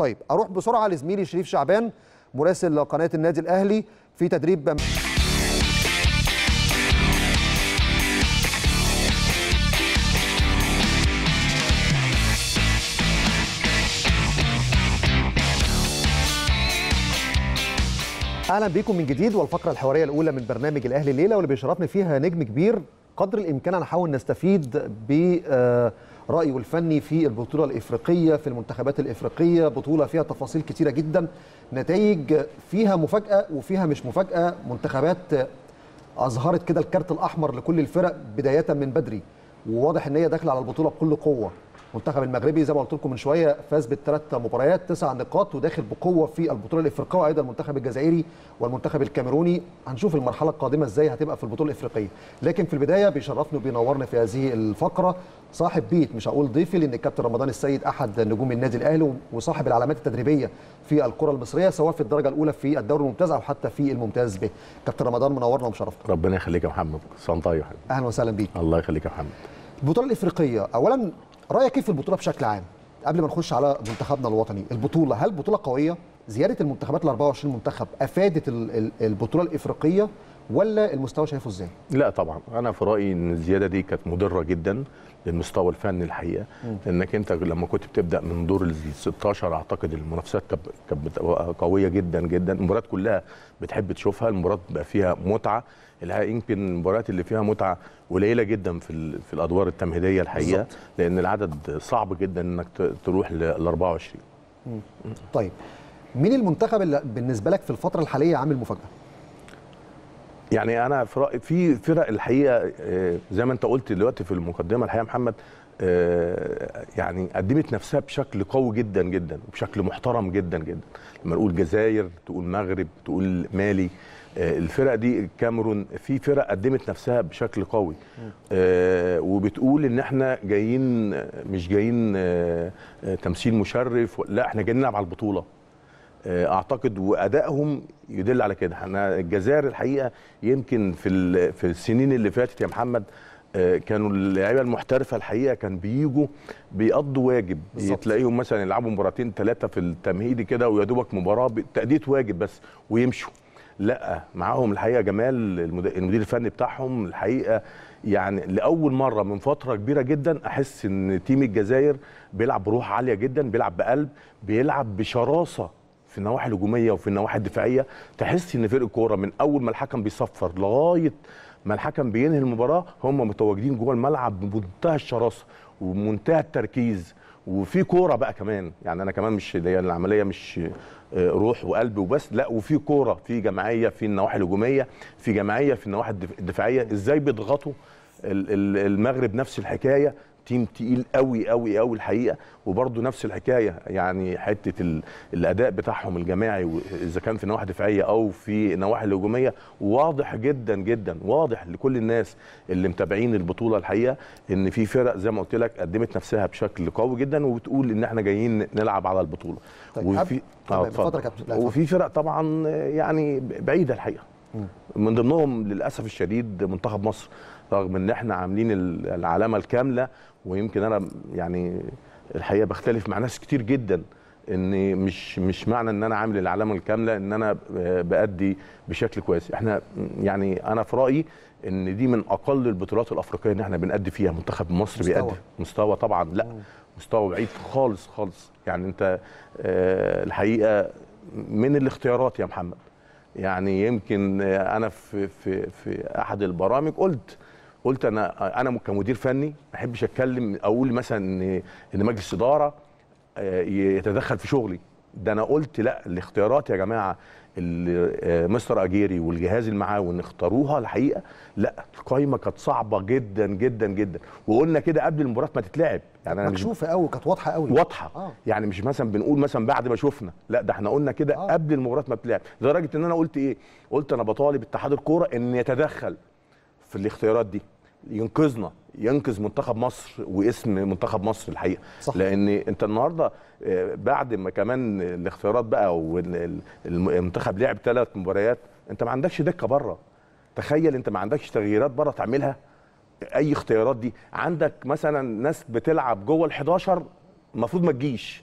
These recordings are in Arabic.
طيب اروح بسرعه لزميلي شريف شعبان مراسل قناه النادي الاهلي في تدريب اهلا بيكم من جديد والفقره الحواريه الاولى من برنامج الاهلي الليله واللي بيشرفني فيها نجم كبير قدر الامكان نحاول نستفيد ب آه، رايه الفني في البطوله الافريقيه في المنتخبات الافريقيه بطوله فيها تفاصيل كتيره جدا نتائج فيها مفاجاه وفيها مش مفاجاه منتخبات اظهرت كده الكارت الاحمر لكل الفرق بدايه من بدري وواضح ان هي داخله على البطوله بكل قوه المنتخب المغربي زي ما قلت لكم من شويه فاز بالثلاث مباريات تسع نقاط وداخل بقوه في البطوله الافريقيه وايضا المنتخب الجزائري والمنتخب الكاميروني هنشوف المرحله القادمه ازاي هتبقى في البطوله الافريقيه لكن في البدايه بيشرفني وبينورنا في هذه الفقره صاحب بيت مش هقول ضيفي لان الكابتن رمضان السيد احد نجوم النادي الاهلي وصاحب العلامات التدريبيه في الكره المصريه سواء في الدرجه الاولى في الدوري الممتاز او حتى في الممتاز به كابتن رمضان منورنا ومشرفنا ربنا يخليك يا محمد سنطايو اهلا وسهلا بيك الله يخليك يا محمد البطوله الافريقيه اولا رايك كيف في البطوله بشكل عام قبل ما نخش على منتخبنا الوطني البطوله هل بطوله قويه زياده المنتخبات ال 24 منتخب افادت البطوله الافريقيه ولا المستوى شايفه ازاي؟ لا طبعا انا في رايي ان الزياده دي كانت مضره جدا للمستوى الفني الحقيقه م. لانك انت لما كنت بتبدا من دور ال 16 اعتقد المنافسات كانت قويه جدا جدا المباريات كلها بتحب تشوفها المباريات بقى فيها متعه الحقيقه يمكن المباريات اللي فيها متعه قليله جدا في في الادوار التمهيديه الحقيقه لان العدد صعب جدا انك تروح ل 24 طيب مين المنتخب اللي بالنسبه لك في الفتره الحاليه عامل مفاجاه يعني انا في رايي في فرق الحقيقه آه، زي ما انت قلت دلوقتي في المقدمه الحقيقه محمد آه، يعني قدمت نفسها بشكل قوي جدا جدا وبشكل محترم جدا جدا لما نقول جزائر تقول مغرب تقول مالي آه، الفرق دي الكاميرون في فرق قدمت نفسها بشكل قوي آه، وبتقول ان احنا جايين مش جايين آه، تمثيل مشرف لا احنا جايين نلعب على البطوله اعتقد وادائهم يدل على كده احنا الجزائر الحقيقه يمكن في في السنين اللي فاتت يا محمد كانوا اللعيبه المحترفه الحقيقه كان بيجوا بيقضوا واجب تلاقيهم مثلا يلعبوا مباراتين ثلاثه في التمهيدي كده ويا دوبك مباراه تاديه واجب بس ويمشوا لا معاهم الحقيقه جمال المدير الفني بتاعهم الحقيقه يعني لاول مره من فتره كبيره جدا احس ان تيم الجزائر بيلعب بروح عاليه جدا بيلعب بقلب بيلعب بشراسه في النواحي الهجوميه وفي النواحي الدفاعيه تحس ان فرق الكوره من اول ما الحكم بيصفر لغايه ما الحكم بينهي المباراه هم متواجدين جوه الملعب بمنتهى الشراسه ومنتهى التركيز وفي كوره بقى كمان يعني انا كمان مش هي العمليه مش آه، روح وقلب وبس لا وفي كوره في جماعيه في النواحي الهجوميه في جماعيه في النواحي الدفاعيه ازاي بيضغطوا المغرب نفس الحكايه تيم تقيل قوي قوي قوي الحقيقه وبرده نفس الحكايه يعني حته الاداء بتاعهم الجماعي اذا كان في نواحي دفاعيه او في نواحي الهجوميه واضح جدا جدا واضح لكل الناس اللي متابعين البطوله الحقيقه ان في فرق زي ما قلت لك قدمت نفسها بشكل قوي جدا وبتقول ان احنا جايين نلعب على البطوله طيب وفي طيب اتفضل وفي فرق طبعا يعني بعيده الحقيقه من ضمنهم للاسف الشديد منتخب مصر رغم ان احنا عاملين العلامه الكامله ويمكن انا يعني الحقيقه بختلف مع ناس كتير جدا ان مش مش معنى ان انا عامل العلامه الكامله ان انا بادي بشكل كويس احنا يعني انا في رايي ان دي من اقل البطولات الافريقيه ان احنا بنأدي فيها منتخب مصر مستوى. بيأدي مستوى طبعا لا مستوى بعيد خالص خالص يعني انت آه، الحقيقه من الاختيارات يا محمد يعني يمكن انا في في في احد البرامج قلت قلت انا انا كمدير فني ما احبش اتكلم اقول مثلا ان ان مجلس اداره آه، يتدخل في شغلي ده انا قلت لا الاختيارات يا جماعه اللي آه، مستر اجيري والجهاز المعاون اختاروها الحقيقه لا القايمه كانت صعبه جدا جدا جدا وقلنا كده قبل المباراه ما تتلعب يعني مكشوفه قوي كانت واضحه قوي واضحه آه. يعني مش مثلا بنقول مثلا بعد ما شفنا لا ده احنا قلنا كده آه. قبل المباراه ما تتلعب لدرجه ان انا قلت ايه قلت انا بطالب اتحاد الكوره ان يتدخل في الاختيارات دي ينقذنا ينقذ منتخب مصر واسم منتخب مصر الحقيقه صح. لان انت النهارده آه، بعد ما كمان الاختيارات بقى والمنتخب لعب ثلاث مباريات انت ما عندكش دكه بره تخيل انت ما عندكش تغييرات بره تعملها اي اختيارات دي عندك مثلا ناس بتلعب جوه ال11 المفروض ما تجيش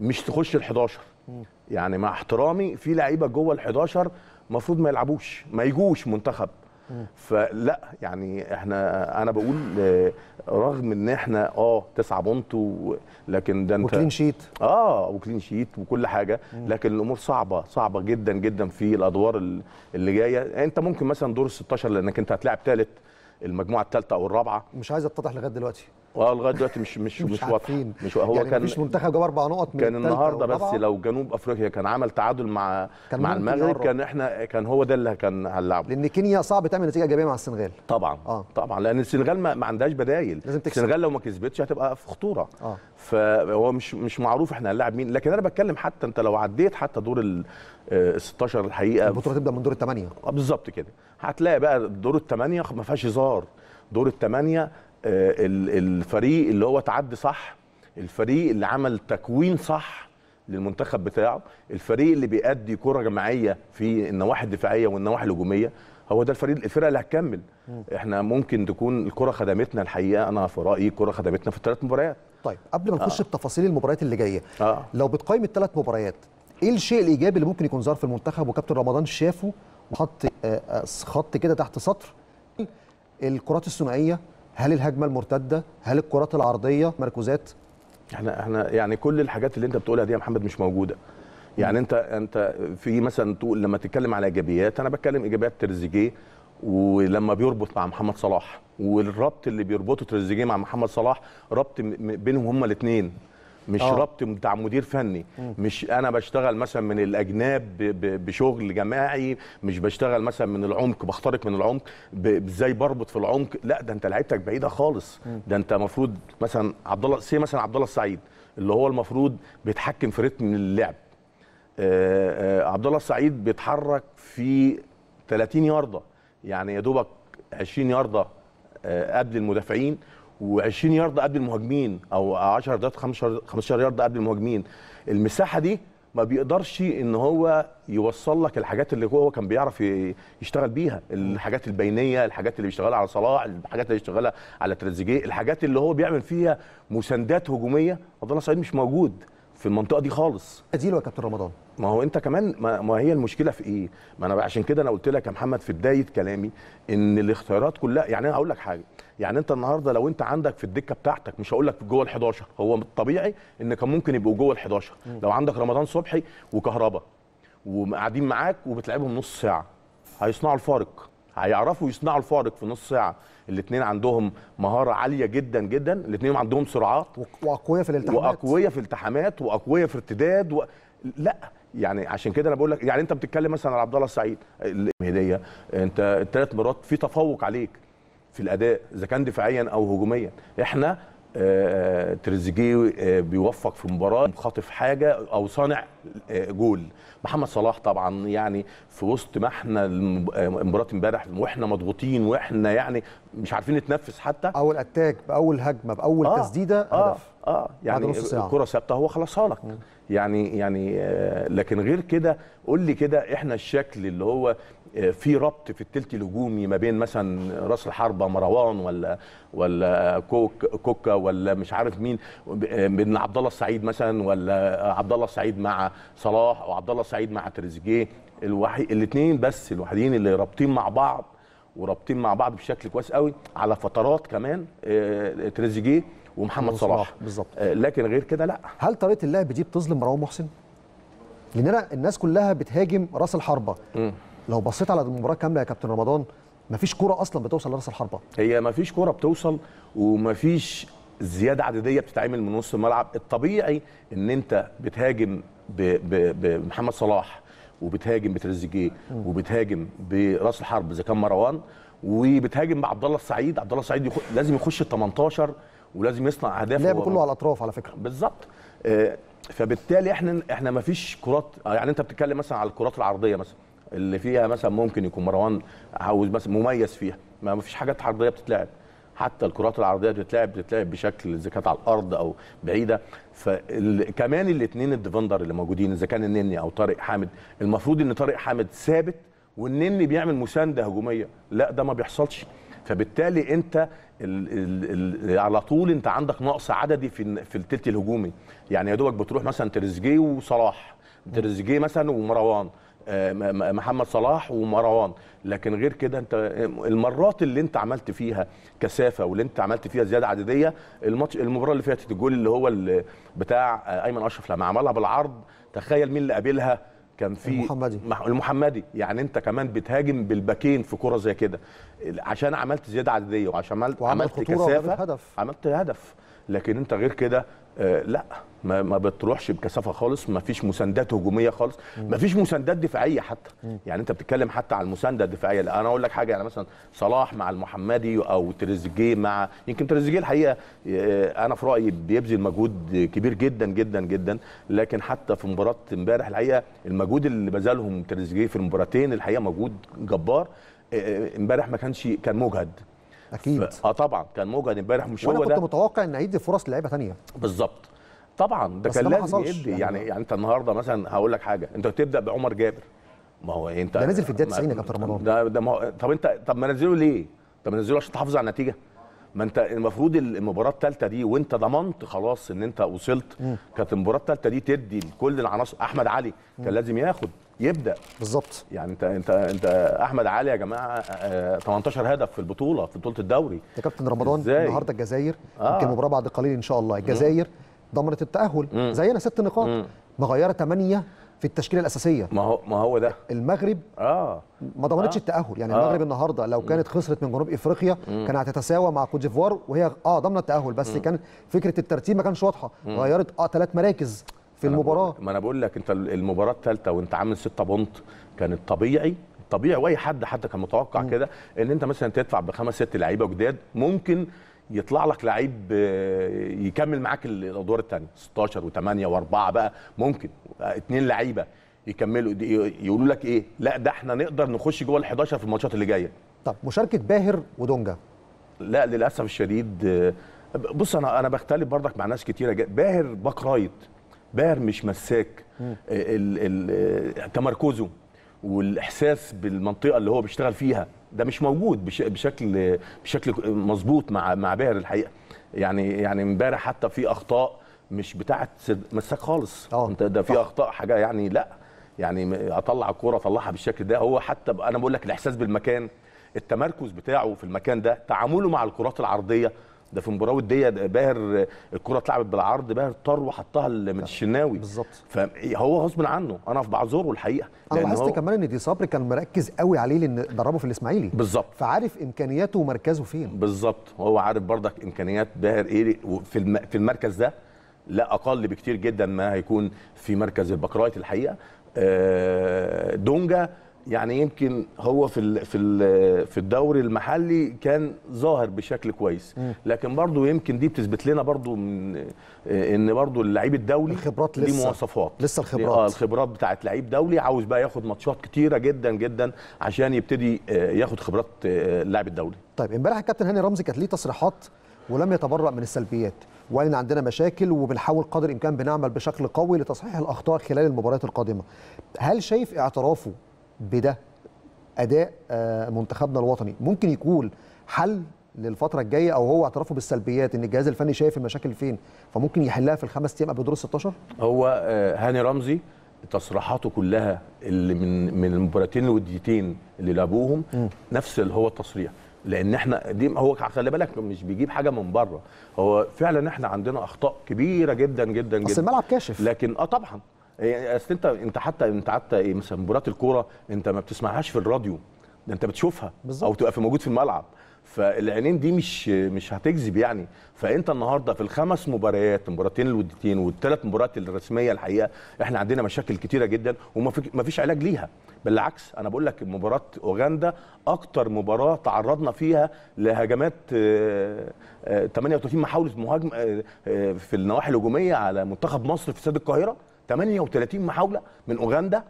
مش تخش ال11 يعني مع احترامي في لعيبه جوه ال11 المفروض ما يلعبوش ما يجوش منتخب فلا يعني احنا انا بقول آه، رغم ان احنا اه تسعه بونت لكن ده انت وكلين شيت اه وكلين شيت وكل حاجه لكن الامور صعبه صعبه جدا جدا في الادوار اللي جايه يعني انت ممكن مثلا دور ال 16 لانك انت هتلاعب ثالث المجموعه الثالثه او الرابعه مش عايز اتضح لغايه دلوقتي اه لغايه دلوقتي مش مش مش, مش مش هو يعني كان مش منتخب جاب اربع نقط من كان النهارده بس لو جنوب افريقيا كان عمل تعادل مع مع المغرب كان احنا كان هو ده اللي كان هنلعبه لان كينيا صعب تعمل نتيجه ايجابيه مع السنغال طبعا آه. طبعا لان السنغال ما, ما عندهاش بدايل لازم تكسب السنغال لو ما كسبتش هتبقى في خطوره آه. فهو مش مش معروف احنا هنلاعب مين لكن انا بتكلم حتى انت لو عديت حتى دور ال 16 آه، الحقيقه البطوله تبدا من دور الثمانيه آه، بالظبط كده هتلاقي بقى دور الثمانيه ما فيهاش هزار دور الثمانيه آه، الفريق اللي هو تعدي صح الفريق اللي عمل تكوين صح للمنتخب بتاعه الفريق اللي بيأدي كرة جماعية في النواحي الدفاعية والنواحي الهجومية هو ده الفريق الفرقه اللي هتكمل احنا ممكن تكون الكره خدمتنا الحقيقه انا في رايي الكره خدمتنا في الثلاث مباريات طيب قبل ما نخش آه. بتفاصيل المباريات اللي جايه آه. لو بتقيم الثلاث مباريات ايه الشيء الايجابي اللي ممكن يكون ظهر في المنتخب وكابتن رمضان شافه وحط آه، آه، خط كده تحت سطر الكرات الثنائيه هل الهجمه المرتده هل الكرات العرضيه مركوزات احنا احنا يعني كل الحاجات اللي انت بتقولها دي يا محمد مش موجوده يعني انت انت في مثلا تقول لما تتكلم على ايجابيات انا بتكلم ايجابيات تريزيجيه ولما بيربط مع محمد صلاح والربط اللي بيربطه تريزيجيه مع محمد صلاح ربط بينهم هما الاثنين مش أوه. ربط بتاع مدير فني مم. مش انا بشتغل مثلا من الاجناب بشغل جماعي مش بشتغل مثلا من العمق بخترق من العمق ازاي بربط في العمق لا ده انت لعيبتك بعيده خالص مم. ده انت المفروض مثلا عبد الله سي مثلا عبد الله السعيد اللي هو المفروض بيتحكم في رتم اللعب آه، آه، عبد الله السعيد بيتحرك في 30 يارده يعني يا دوبك 20 يارده آه، قبل المدافعين و20 يارد قبل المهاجمين او 10 يارد 15 يارد قبل المهاجمين المساحه دي ما بيقدرش ان هو يوصل لك الحاجات اللي هو كان بيعرف يشتغل بيها الحاجات البينيه الحاجات اللي بيشتغلها على صلاح الحاجات اللي بيشتغلها على تريزيجيه الحاجات اللي هو بيعمل فيها مساندات هجوميه عبد الله سعيد مش موجود في المنطقه دي خالص اديله يا كابتن رمضان ما هو انت كمان ما, هي المشكله في ايه ما انا عشان كده انا قلت لك يا محمد في بدايه كلامي ان الاختيارات كلها يعني انا هقول لك حاجه يعني انت النهارده لو انت عندك في الدكه بتاعتك مش هقول لك جوه ال11 هو الطبيعي ان كان ممكن يبقوا جوه ال11 لو عندك رمضان صبحي وكهربا وقاعدين معاك وبتلعبهم نص ساعه هيصنعوا الفارق هيعرفوا يصنعوا الفارق في نص ساعه الاثنين عندهم مهاره عاليه جدا جدا الاثنين عندهم سرعات واقوياء في الالتحامات واقوياء في الالتحامات واقوياء في ارتداد و... لا يعني عشان كده انا بقول لك يعني انت بتتكلم مثلا على عبد الله السعيد الهديه انت الثلاث مرات في تفوق عليك في الاداء اذا كان دفاعيا او هجوميا احنا آه، آه، تريزيجيه آه، بيوفق في مباراه خاطف حاجه او صانع جول محمد صلاح طبعا يعني في وسط ما احنا مباراه امبارح واحنا مضغوطين واحنا يعني مش عارفين نتنفس حتى اول اتاك باول هجمه باول آه تسديده آه هدف اه يعني الكره ثابته هو خلصها لك يعني يعني لكن غير كده قول لي كده احنا الشكل اللي هو في ربط في التلت الهجومي ما بين مثلا راس الحربه مروان ولا ولا كوك كوكا ولا مش عارف مين بين عبد الله السعيد مثلا ولا عبد الله السعيد مع صلاح او عبد الله السعيد مع تريزيجيه الوحي الاثنين بس الوحيدين اللي رابطين مع بعض ورابطين مع بعض بشكل كويس قوي على فترات كمان آه، تريزيجيه ومحمد صلاح بالظبط آه، لكن غير كده لا هل طريقه اللعب دي بتظلم مروان محسن؟ لان انا الناس كلها بتهاجم راس الحربه م. لو بصيت على المباراه كامله يا كابتن رمضان مفيش كوره اصلا بتوصل لراس الحربه هي مفيش كوره بتوصل ومفيش زياده عدديه بتتعمل من نص الملعب الطبيعي ان انت بتهاجم بمحمد صلاح وبتهاجم بتريزيجيه وبتهاجم براس الحرب اذا كان مروان وبتهاجم بعبد الله السعيد عبد الله السعيد لازم يخش ال 18 ولازم يصنع اهداف اللعب كله على الاطراف على فكره بالظبط آه، فبالتالي احنا احنا ما فيش كرات يعني انت بتتكلم مثلا على الكرات العرضيه مثلا اللي فيها مثلا ممكن يكون مروان عاوز مثلا مميز فيها ما فيش حاجات عرضيه بتتلعب حتى الكرات العرضيه بتتلعب بتتلعب بشكل اذا كانت على الارض او بعيده فكمان الاثنين الديفندر اللي موجودين اذا كان النني او طارق حامد المفروض ان طارق حامد ثابت والنني بيعمل مسانده هجوميه لا ده ما بيحصلش فبالتالي انت الـ الـ الـ على طول انت عندك نقص عددي في في الثلث الهجومي يعني يا دوبك بتروح مثلا تريزيجيه وصلاح تريزيجيه مثلا ومروان آه، محمد صلاح ومروان لكن غير كده انت المرات اللي انت عملت فيها كثافه واللي انت عملت فيها زياده عدديه الماتش المباراه اللي فاتت الجول اللي هو بتاع آه، ايمن اشرف لما عملها بالعرض تخيل مين اللي قابلها كان في المحمدي المحمدي يعني انت كمان بتهاجم بالباكين في كره زي كده عشان عملت زياده عدديه وعشان عملت, عملت كثافه هدف. عملت هدف لكن انت غير كده آه لا ما, ما بتروحش بكثافه خالص ما فيش مساندات هجوميه خالص ما فيش مساندات دفاعيه حتى يعني انت بتتكلم حتى على المسانده الدفاعيه لا انا اقول لك حاجه يعني مثلا صلاح مع المحمدي او تريزيجيه مع يمكن تريزيجيه الحقيقه آه، انا في رايي بيبذل مجهود كبير جدا جدا جدا لكن حتى في مباراه امبارح الحقيقه المجهود اللي بذلهم تريزيجيه في المباراتين الحقيقه مجهود جبار آه، آه، امبارح ما كانش كان مجهد اكيد اه طبعا كان مجهد امبارح مش هو ده كنت متوقع ان هيدي فرص لعيبه ثانيه بالظبط طبعا ده كان لازم يدي يعني يعني, يعني انت النهارده مثلا هقول لك حاجه انت بتبدا بعمر جابر ما هو إيه، انت ده نزل في الدقيقه 90 يا كابتن رمضان ده ده ما هو طب انت طب ما نزله ليه؟ طب نزله عشان تحافظ على النتيجه ما انت المفروض المباراه الثالثه دي وانت ضمنت خلاص ان انت وصلت كانت المباراه الثالثه دي تدي لكل العناصر احمد علي كان لازم ياخد يبدا بالظبط يعني انت انت انت احمد علي يا جماعه 18 آه، هدف في البطوله في بطوله الدوري يا كابتن رمضان النهارده الجزائر آه. يمكن مباراه بعد قليل ان شاء الله الجزائر مم. ضمنت التاهل مم. زينا ست نقاط مغيره ثمانيه في التشكيله الاساسيه ما هو ما هو ده المغرب اه ما ضمنتش آه. التاهل يعني آه. المغرب النهارده لو كانت خسرت من جنوب افريقيا مم. كان هتتساوى مع كوت ديفوار وهي اه ضمن التاهل بس مم. كان فكره الترتيب ما كانش واضحه غيرت اه ثلاث مراكز في المباراه ما انا بقول لك انت المباراه الثالثه وانت عامل ستة بونت كان الطبيعي طبيعي واي حد حتى كان متوقع كده ان انت مثلا تدفع بخمس ست لعيبه جداد ممكن يطلع لك لعيب آه، يكمل معاك الادوار الثانيه 16 و8 و4 بقى ممكن اثنين آه، لعيبه يكملوا يقولوا لك ايه لا ده احنا نقدر نخش جوه ال11 في الماتشات اللي جايه طب مشاركه باهر ودونجا لا للاسف الشديد آه، بص انا انا بختلف برضك مع ناس كتيره باهر باك رايت باهر مش مساك تمركزه والاحساس بالمنطقه اللي هو بيشتغل فيها ده مش موجود بشكل بشكل مظبوط مع مع باهر الحقيقه يعني يعني امبارح حتى في اخطاء مش بتاعه مساك خالص أوه. انت ده في اخطاء حاجه يعني لا يعني اطلع الكوره اطلعها بالشكل ده هو حتى انا بقول لك الاحساس بالمكان التمركز بتاعه في المكان ده تعامله مع الكرات العرضيه ده في مباراه وديه باهر الكره اتلعبت بالعرض باهر طر وحطها من الشناوي بالظبط فهو غصب عنه انا في بعذره الحقيقه انا لاحظت كمان ان دي صبري كان مركز قوي عليه لان دربه في الاسماعيلي بالظبط فعارف امكانياته ومركزه فين بالظبط هو عارف برضك امكانيات باهر ايه في في المركز ده لا اقل بكتير جدا ما هيكون في مركز البكرايت الحقيقه آه، دونجا يعني يمكن هو في في في الدوري المحلي كان ظاهر بشكل كويس لكن برضه يمكن دي بتثبت لنا برضه آه، ان برضه اللعيب الدولي الخبرات لسه مواصفات لسه الخبرات اه الخبرات بتاعت لعيب دولي عاوز بقى ياخد ماتشات كتيره جدا جدا عشان يبتدي آه، ياخد خبرات آه، اللاعب الدولي طيب امبارح الكابتن هاني رمزي كانت ليه تصريحات ولم يتبرأ من السلبيات وقال ان عندنا مشاكل وبنحاول قدر الامكان بنعمل بشكل قوي لتصحيح الاخطاء خلال المباريات القادمه هل شايف اعترافه بده اداء آه، منتخبنا الوطني ممكن يكون حل للفتره الجايه او هو اعترافه بالسلبيات ان الجهاز الفني شايف المشاكل فين فممكن يحلها في الخمس ايام قبل دور ال 16 هو آه، هاني رمزي تصريحاته كلها اللي من من المباراتين الوديتين اللي لعبوهم نفس اللي هو التصريح لان احنا دي هو خلي بالك مش بيجيب حاجه من بره هو فعلا احنا عندنا اخطاء كبيره جدا جدا جدا بس الملعب كاشف لكن اه طبعا إيه، اصل انت انت حتى انت حتى ايه مثلا مباراه الكوره انت ما بتسمعهاش في الراديو ده انت بتشوفها بالزبط. او تبقى في موجود في الملعب فالعينين دي مش مش هتكذب يعني فانت النهارده في الخمس مباريات مباراتين الودتين والثلاث مباريات الرسميه الحقيقه احنا عندنا مشاكل كتيره جدا وما فيش علاج ليها بالعكس انا بقول لك مباراه اوغندا اكتر مباراه تعرضنا فيها لهجمات 38 آه، آه، محاوله مهاجم آه، في النواحي الهجوميه على منتخب مصر في استاد القاهره 38 محاوله من اوغندا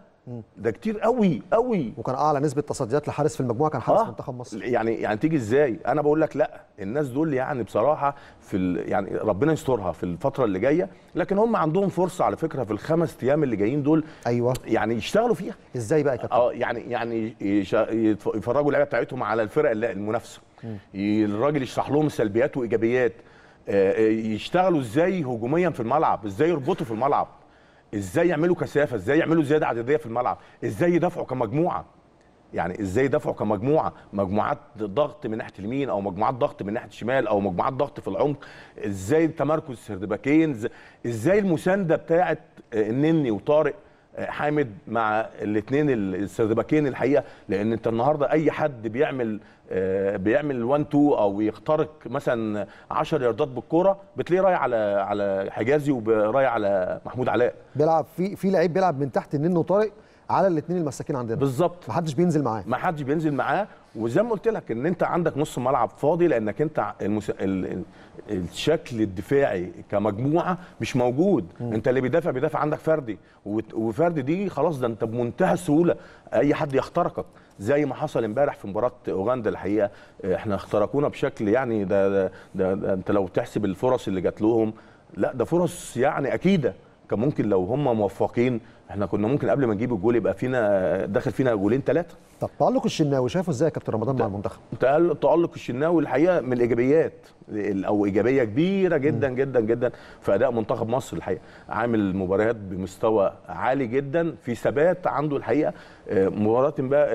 ده كتير قوي قوي وكان اعلى نسبه تصديات لحارس في المجموعه كان حارس آه. منتخب مصر يعني يعني تيجي ازاي انا بقول لك لا الناس دول يعني بصراحه في يعني ربنا يسترها في الفتره اللي جايه لكن هم عندهم فرصه على فكره في الخمس ايام اللي جايين دول ايوه يعني يشتغلوا فيها ازاي بقى يا كابتن اه يعني يعني يفرجوا اللعيبه بتاعتهم على الفرق المنافسه الراجل يشرح لهم سلبيات وايجابيات آه، آه، يشتغلوا ازاي هجوميا في الملعب ازاي يربطوا في الملعب ازاي يعملوا كثافه ازاي يعملوا زياده عدديه في الملعب ازاي يدافعوا كمجموعه يعني ازاي دفعوا كمجموعه مجموعات ضغط من ناحيه اليمين او مجموعات ضغط من ناحيه الشمال او مجموعات ضغط في العمق ازاي تمركز سردباكين ازاي المسانده بتاعه آه، النني وطارق آه، حامد مع الاثنين السردباكين الحقيقه لان انت النهارده اي حد بيعمل آه، بيعمل 1 2 او يخترق مثلا 10 ياردات بالكوره بتلاقيه رايح على على حجازي ورايح على محمود علاء بيلعب في في لعيب بيلعب من تحت الننو طارق على الاثنين المساكين عندنا بالظبط ما حدش بينزل معاه ما حدش بينزل معاه وزي ما قلت لك ان انت عندك نص ملعب فاضي لانك انت المس... ال... ال... الشكل الدفاعي كمجموعه مش موجود م. انت اللي بيدافع بيدافع عندك فردي وفردي دي خلاص ده انت بمنتهى السهوله اي حد يخترقك زي ما حصل امبارح في مباراه اوغندا الحقيقه آه، احنا اخترقونا بشكل يعني ده, ده, ده, ده انت لو تحسب الفرص اللي جات لهم لا ده فرص يعني اكيده كان ممكن لو هم موفقين احنا كنا ممكن قبل ما نجيب الجول يبقى فينا داخل فينا جولين ثلاثه طب تالق الشناوي شايفه ازاي يا كابتن رمضان مع المنتخب تالق الشناوي الحقيقه من الايجابيات او ايجابيه كبيره جدا م. جدا جدا في اداء منتخب مصر الحقيقه عامل مباريات بمستوى عالي جدا في ثبات عنده الحقيقه آه، مباراه بقى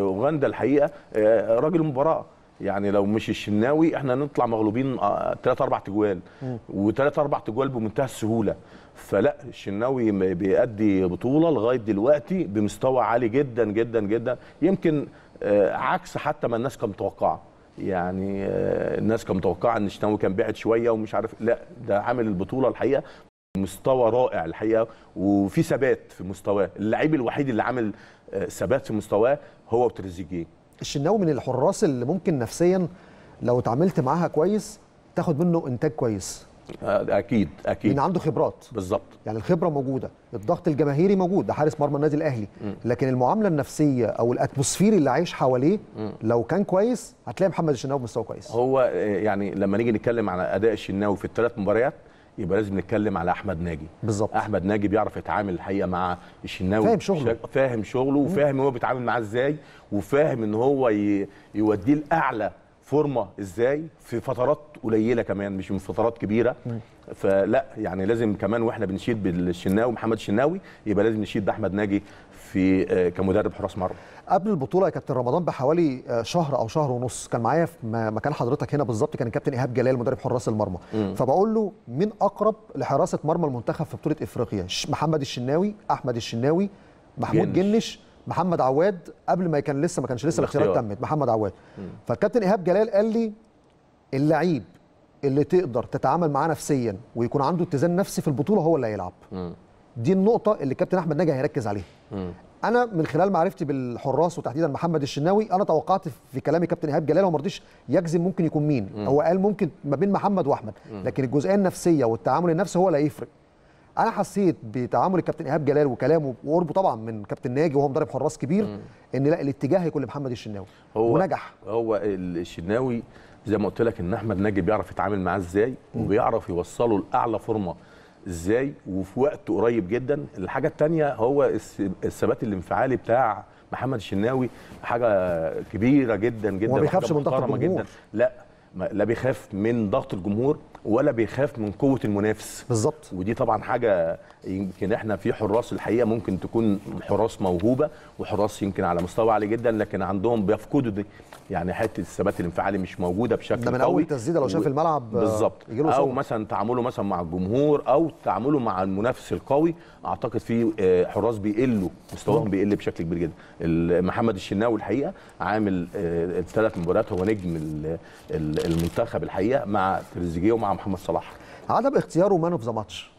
اوغندا الحقيقه آه، راجل مباراه يعني لو مش الشناوي احنا نطلع مغلوبين ثلاث آه، اربع تجوال وثلاث اربع تجوال بمنتهى السهوله فلا الشناوي بيأدي بطوله لغايه دلوقتي بمستوى عالي جدا جدا جدا يمكن آه، عكس حتى ما الناس كانت متوقعه يعني آه، الناس كانت متوقعه ان الشناوي كان بعد شويه ومش عارف لا ده عامل البطوله الحقيقه مستوى رائع الحقيقه وفي ثبات في مستواه اللعيب الوحيد اللي عامل آه، ثبات في مستواه هو وتريزيجيه الشناوي من الحراس اللي ممكن نفسيا لو اتعاملت معاها كويس تاخد منه انتاج كويس آه، اكيد اكيد لان عنده خبرات بالظبط يعني الخبره موجوده الضغط الجماهيري موجود ده حارس مرمى النادي الاهلي م. لكن المعامله النفسيه او الاتموسفير اللي عايش حواليه م. لو كان كويس هتلاقي محمد الشناوي مستوى كويس هو آه، يعني لما نيجي نتكلم على اداء الشناوي في الثلاث مباريات يبقى لازم نتكلم على احمد ناجي بالظبط احمد ناجي بيعرف يتعامل الحقيقه مع الشناوي فاهم شغله فاهم شغله وفاهم هو بيتعامل معاه ازاي وفاهم ان هو ي... يوديه لاعلى فورمه ازاي في فترات قليله كمان مش من فترات كبيره فلا يعني لازم كمان واحنا بنشيد بالشناوي محمد الشناوي يبقى لازم نشيد باحمد ناجي في آه، كمدرب حراس مرمى قبل البطوله يا كابتن رمضان بحوالي آه، شهر او شهر ونص كان معايا في مكان حضرتك هنا بالظبط كان الكابتن ايهاب جلال مدرب حراس المرمى فبقول له مين اقرب لحراسه مرمى المنتخب في بطوله افريقيا محمد الشناوي احمد الشناوي محمود جنش, جنش محمد عواد قبل ما كان لسه ما كانش لسه الاختيارات تمت محمد عواد فالكابتن ايهاب جلال قال لي اللعيب اللي تقدر تتعامل معاه نفسيا ويكون عنده اتزان نفسي في البطوله هو اللي هيلعب دي النقطه اللي الكابتن احمد نجا هيركز عليها انا من خلال معرفتي بالحراس وتحديدا محمد الشناوي انا توقعت في كلام الكابتن ايهاب جلال وما رضيش يجزم ممكن يكون مين م. هو قال ممكن ما بين محمد واحمد م. لكن الجزئيه النفسيه والتعامل النفسي هو اللي هيفرق انا حسيت بتعامل الكابتن ايهاب جلال وكلامه وقربه طبعا من كابتن ناجي وهو مدرب حراس كبير مم. ان لا الاتجاه هيكون لمحمد الشناوي هو ونجح هو الشناوي زي ما قلت لك ان احمد ناجي بيعرف يتعامل معاه ازاي وبيعرف يوصله لاعلى فورمه ازاي وفي وقت قريب جدا الحاجه الثانيه هو الثبات الانفعالي بتاع محمد الشناوي حاجه كبيره جدا جدا وما بيخافش من ضغط جدا لا لا بيخاف من ضغط الجمهور ولا بيخاف من قوه المنافس بالظبط ودي طبعا حاجه يمكن احنا في حراس الحقيقه ممكن تكون حراس موهوبه وحراس يمكن على مستوى عالي جدا لكن عندهم بيفقدوا دي يعني حته الثبات الانفعالي مش موجوده بشكل قوي ده من اول تسديده لو شاف الملعب بالظبط او صوت. مثلا تعامله مثلا مع الجمهور او تعامله مع المنافس القوي اعتقد في آه، حراس بيقلوا مستواهم بيقل بشكل كبير جدا محمد الشناوي الحقيقه عامل آه، الثلاث مباريات هو نجم المنتخب الحقيقه مع تريزيجيه ومع محمد صلاح عدم اختياره مان اوف ذا ماتش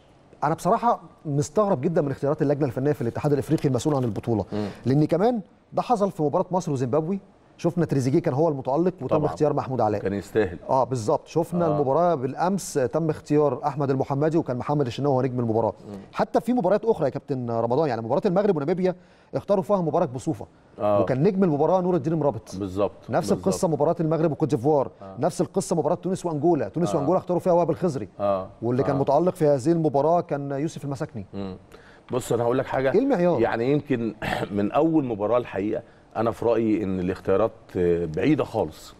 انا بصراحه مستغرب جدا من اختيارات اللجنه الفنيه في الاتحاد الافريقي المسؤول عن البطوله م. لان كمان ده حصل في مباراه مصر وزيمبابوي شفنا تريزيجيه كان هو المتالق وتم طبعا. اختيار محمود علاء كان يستاهل اه بالظبط شفنا آه. المباراه بالامس تم اختيار احمد المحمدي وكان محمد الشناوي هو نجم المباراه م. حتى في مباريات اخرى يا كابتن رمضان يعني مباراه المغرب وناميبيا اختاروا فيها مبارك بصوفه آه. وكان نجم المباراه نور الدين مرابط بالظبط نفس بالزبط. القصه مباراه المغرب وكوت ديفوار آه. نفس القصه مباراه تونس وانجولا تونس آه. وانجولا اختاروا فيها وهاب الخزري آه. واللي آه. كان متالق في هذه المباراه كان يوسف المساكني بص انا هقول لك حاجه ايه المعيار يعني يمكن من اول مباراه الحقيقه انا في رايي ان الاختيارات بعيده خالص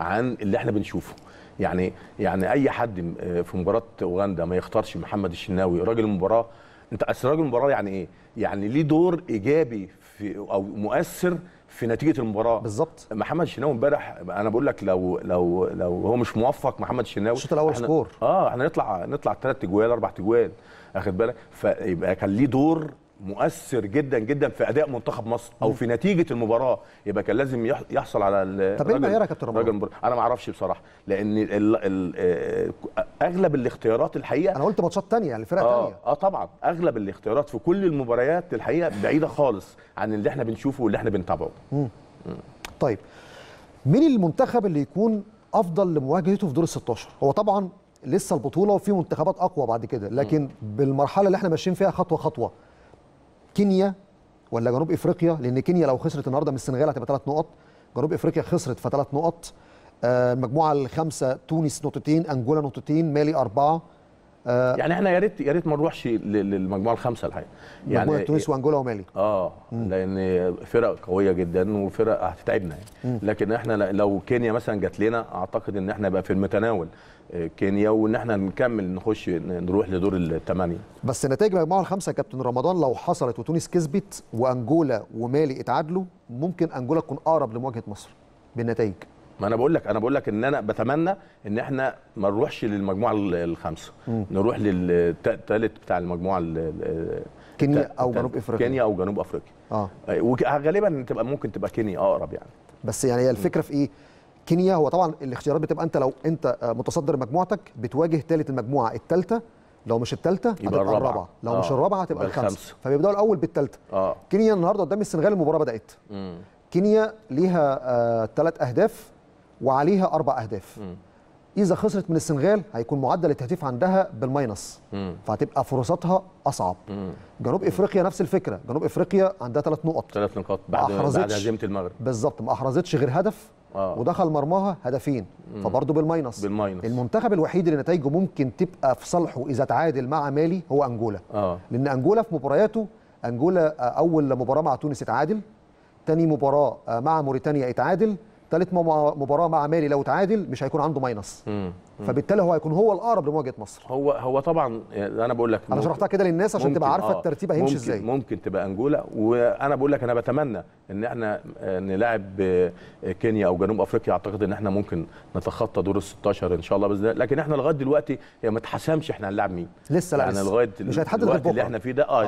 عن اللي احنا بنشوفه يعني يعني اي حد في مباراه اوغندا ما يختارش محمد الشناوي راجل المباراه انت اصل راجل المباراه يعني ايه يعني ليه دور ايجابي في او مؤثر في نتيجه المباراه بالظبط محمد الشناوي امبارح انا بقول لك لو لو لو هو مش موفق محمد الشناوي الشوط الاول سكور اه احنا نطلع نطلع ثلاث اجوال اربع اجوال اخد بالك فيبقى كان ليه دور مؤثر جدا جدا في اداء منتخب مصر او في نتيجه المباراه يبقى كان لازم يحصل على طب ايه معيار يا كابتن رمضان؟ انا ما اعرفش بصراحه لان الـ الـ آه، اغلب الاختيارات الحقيقه انا قلت ماتشات ثانيه يعني فرق ثانيه اه اه طبعا اغلب الاختيارات في كل المباريات الحقيقه بعيده خالص عن اللي احنا بنشوفه واللي احنا بنتابعه طيب مين المنتخب اللي يكون افضل لمواجهته في دور ال 16 هو طبعا لسه البطوله وفي منتخبات اقوى بعد كده لكن بالمرحله اللي احنا ماشيين فيها خطوه خطوه كينيا ولا جنوب افريقيا لان كينيا لو خسرت النهارده من السنغال هتبقى ثلاث نقط جنوب افريقيا خسرت فثلاث نقط آه، المجموعه الخامسه تونس نقطتين انجولا نقطتين مالي اربعه آه، يعني احنا يا ريت يا ريت ما نروحش للمجموعه الخامسه الحقيقه يعني مجموعه تونس وانجولا ومالي اه مم. لان فرق قويه جدا وفرق هتتعبنا يعني مم. لكن احنا لو كينيا مثلا جات لنا اعتقد ان احنا بقى في المتناول كينيا وان احنا نكمل نخش نروح لدور الثمانيه بس نتائج مجموعه الخمسه كابتن رمضان لو حصلت وتونس كسبت وانجولا ومالي اتعادلوا ممكن انجولا تكون اقرب لمواجهه مصر بالنتائج ما انا بقول لك انا بقول لك ان انا بتمنى ان احنا ما نروحش للمجموعه الخامسه نروح للثالث بتاع المجموعه كينيا او جنوب افريقيا كينيا او جنوب افريقيا اه, آه، وغالبا تبقى ممكن تبقى كينيا اقرب يعني بس يعني هي الفكره في ايه كينيا هو طبعا الاختيارات بتبقى انت لو انت آه، متصدر مجموعتك بتواجه ثالث المجموعه الثالثه لو مش الثالثه هتبقى الرابعه لو آه. مش الرابعه هتبقى الخامسه فبيبداوا الاول بالثالثه آه. كينيا النهارده قدام السنغال المباراه بدات مم. كينيا ليها ثلاث آه اهداف وعليها اربع اهداف مم. اذا خسرت من السنغال هيكون معدل التهديف عندها بالماينس مم. فهتبقى فرصتها اصعب مم. جنوب افريقيا نفس الفكره جنوب افريقيا عندها ثلاث نقط ثلاث نقاط بعد بعد هزيمه المغرب بالظبط ما احرزتش غير هدف آه. ودخل مرماها هدفين فبرضه بالماينس بالماينس المنتخب الوحيد اللي نتائجه ممكن تبقى في صالحه اذا تعادل مع مالي هو انجولا آه. لان انجولا في مبارياته انجولا آه، اول مباراه مع تونس اتعادل تاني مباراه آه، مع موريتانيا اتعادل ثالث مباراه مع مالي لو تعادل مش هيكون عنده ماينس فبالتالي هو هيكون هو الاقرب لمواجهه مصر هو هو طبعا يعني انا بقول لك انا شرحتها كده للناس عشان تبقى عارفه آه الترتيب هيمشي ازاي ممكن تبقى انجولا وانا بقول لك انا بتمنى ان احنا نلاعب آه، كينيا او جنوب افريقيا اعتقد ان احنا ممكن نتخطى دور ال 16 ان شاء الله باذن لكن احنا لغايه دلوقتي هي ما اتحسمش احنا هنلاعب مين لسه لا يعني لغايه مش هيتحدد بكره اللي احنا فيه ده اه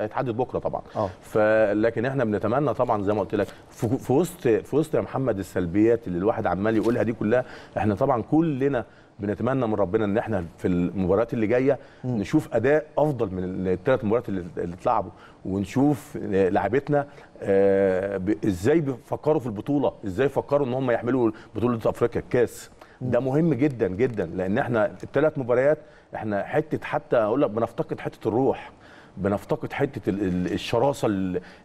هيتحدد آه. آه، بكره طبعا اه فلكن احنا بنتمنى طبعا زي ما قلت لك في وسط في وسط يا محمد بعض السلبيات اللي الواحد عمال يقولها دي كلها احنا طبعا كلنا بنتمنى من ربنا ان احنا في المباريات اللي جايه نشوف اداء افضل من الثلاث مباريات اللي اتلعبوا ونشوف لاعبتنا آه، ازاي بيفكروا في البطوله ازاي فكروا ان هم يحملوا بطوله افريقيا الكاس ده مهم جدا جدا لان احنا الثلاث مباريات احنا حته حتى اقول لك بنفتقد حته الروح بنفتقد حته الشراسه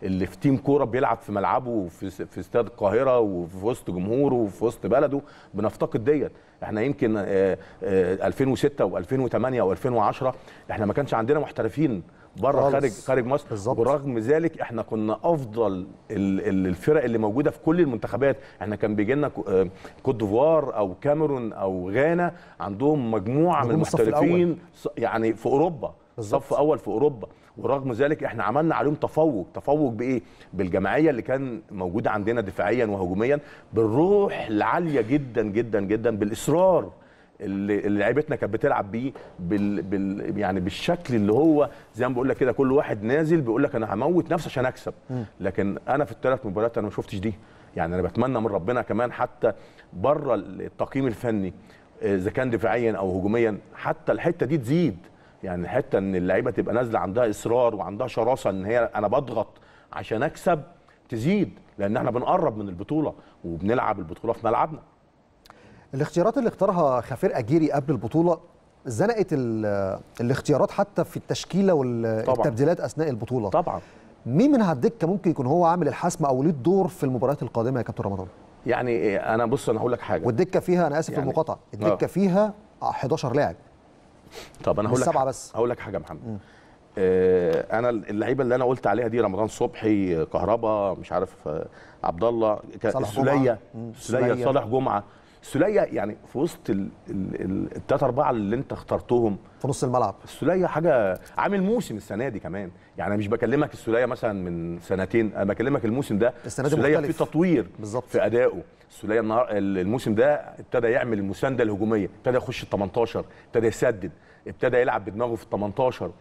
اللي في تيم كوره بيلعب في ملعبه في في استاد القاهره وفي وسط جمهوره وفي وسط بلده بنفتقد ديت احنا يمكن 2006 و2008 و2010 احنا ما كانش عندنا محترفين بره خارج خارج مصر بالزبط. ورغم ذلك احنا كنا افضل الفرق اللي موجوده في كل المنتخبات احنا كان بيجي لنا آه، كوت ديفوار او كاميرون او غانا عندهم مجموعه من المحترفين يعني في اوروبا بالزبط. صف اول في اوروبا ورغم ذلك احنا عملنا عليهم تفوق تفوق بايه بالجماعيه اللي كان موجوده عندنا دفاعيا وهجوميا بالروح العاليه جدا جدا جدا بالاصرار اللي لعيبتنا كانت بتلعب بيه بال... بال... يعني بالشكل اللي هو زي ما بقول لك كده كل واحد نازل بيقول لك انا هموت نفسي عشان اكسب لكن انا في الثلاث مباريات انا ما شفتش دي يعني انا بتمنى من ربنا كمان حتى بره التقييم الفني اذا كان دفاعيا او هجوميا حتى الحته دي تزيد يعني حتى ان اللعيبه تبقى نازله عندها اصرار وعندها شراسه ان هي انا بضغط عشان اكسب تزيد لان احنا بنقرب من البطوله وبنلعب البطوله في ملعبنا الاختيارات اللي اختارها خفير اجيري قبل البطوله زنقت الاختيارات حتى في التشكيله والتبديلات اثناء البطوله طبعا مين من على الدكه ممكن يكون هو عامل الحسم او ليه الدور في المباريات القادمه يا كابتن رمضان يعني إيه، انا بص انا هقول لك حاجه والدكه فيها انا اسف يعني المقاطعه آه. الدكه أوه. فيها 11 لاعب طب انا هقول لك بس هقول لك حاجه يا محمد آه انا اللعيبه اللي انا قلت عليها دي رمضان صبحي كهربا مش عارف آه، عبد الله سليه سليه صالح جمعه سلية يعني في وسط الثلاثه أربعة اللي أنت اخترتهم في نص الملعب السوليه حاجة عامل موسم السنة دي كمان يعني مش بكلمك السلية مثلا من سنتين أنا بكلمك الموسم ده السنة دي في تطوير بالزبط. في أدائه السلية النهار الموسم ده ابتدى يعمل المساندة الهجومية ابتدى يخش ال 18 ابتدى يسدد ابتدى يلعب بدماغه في ال 18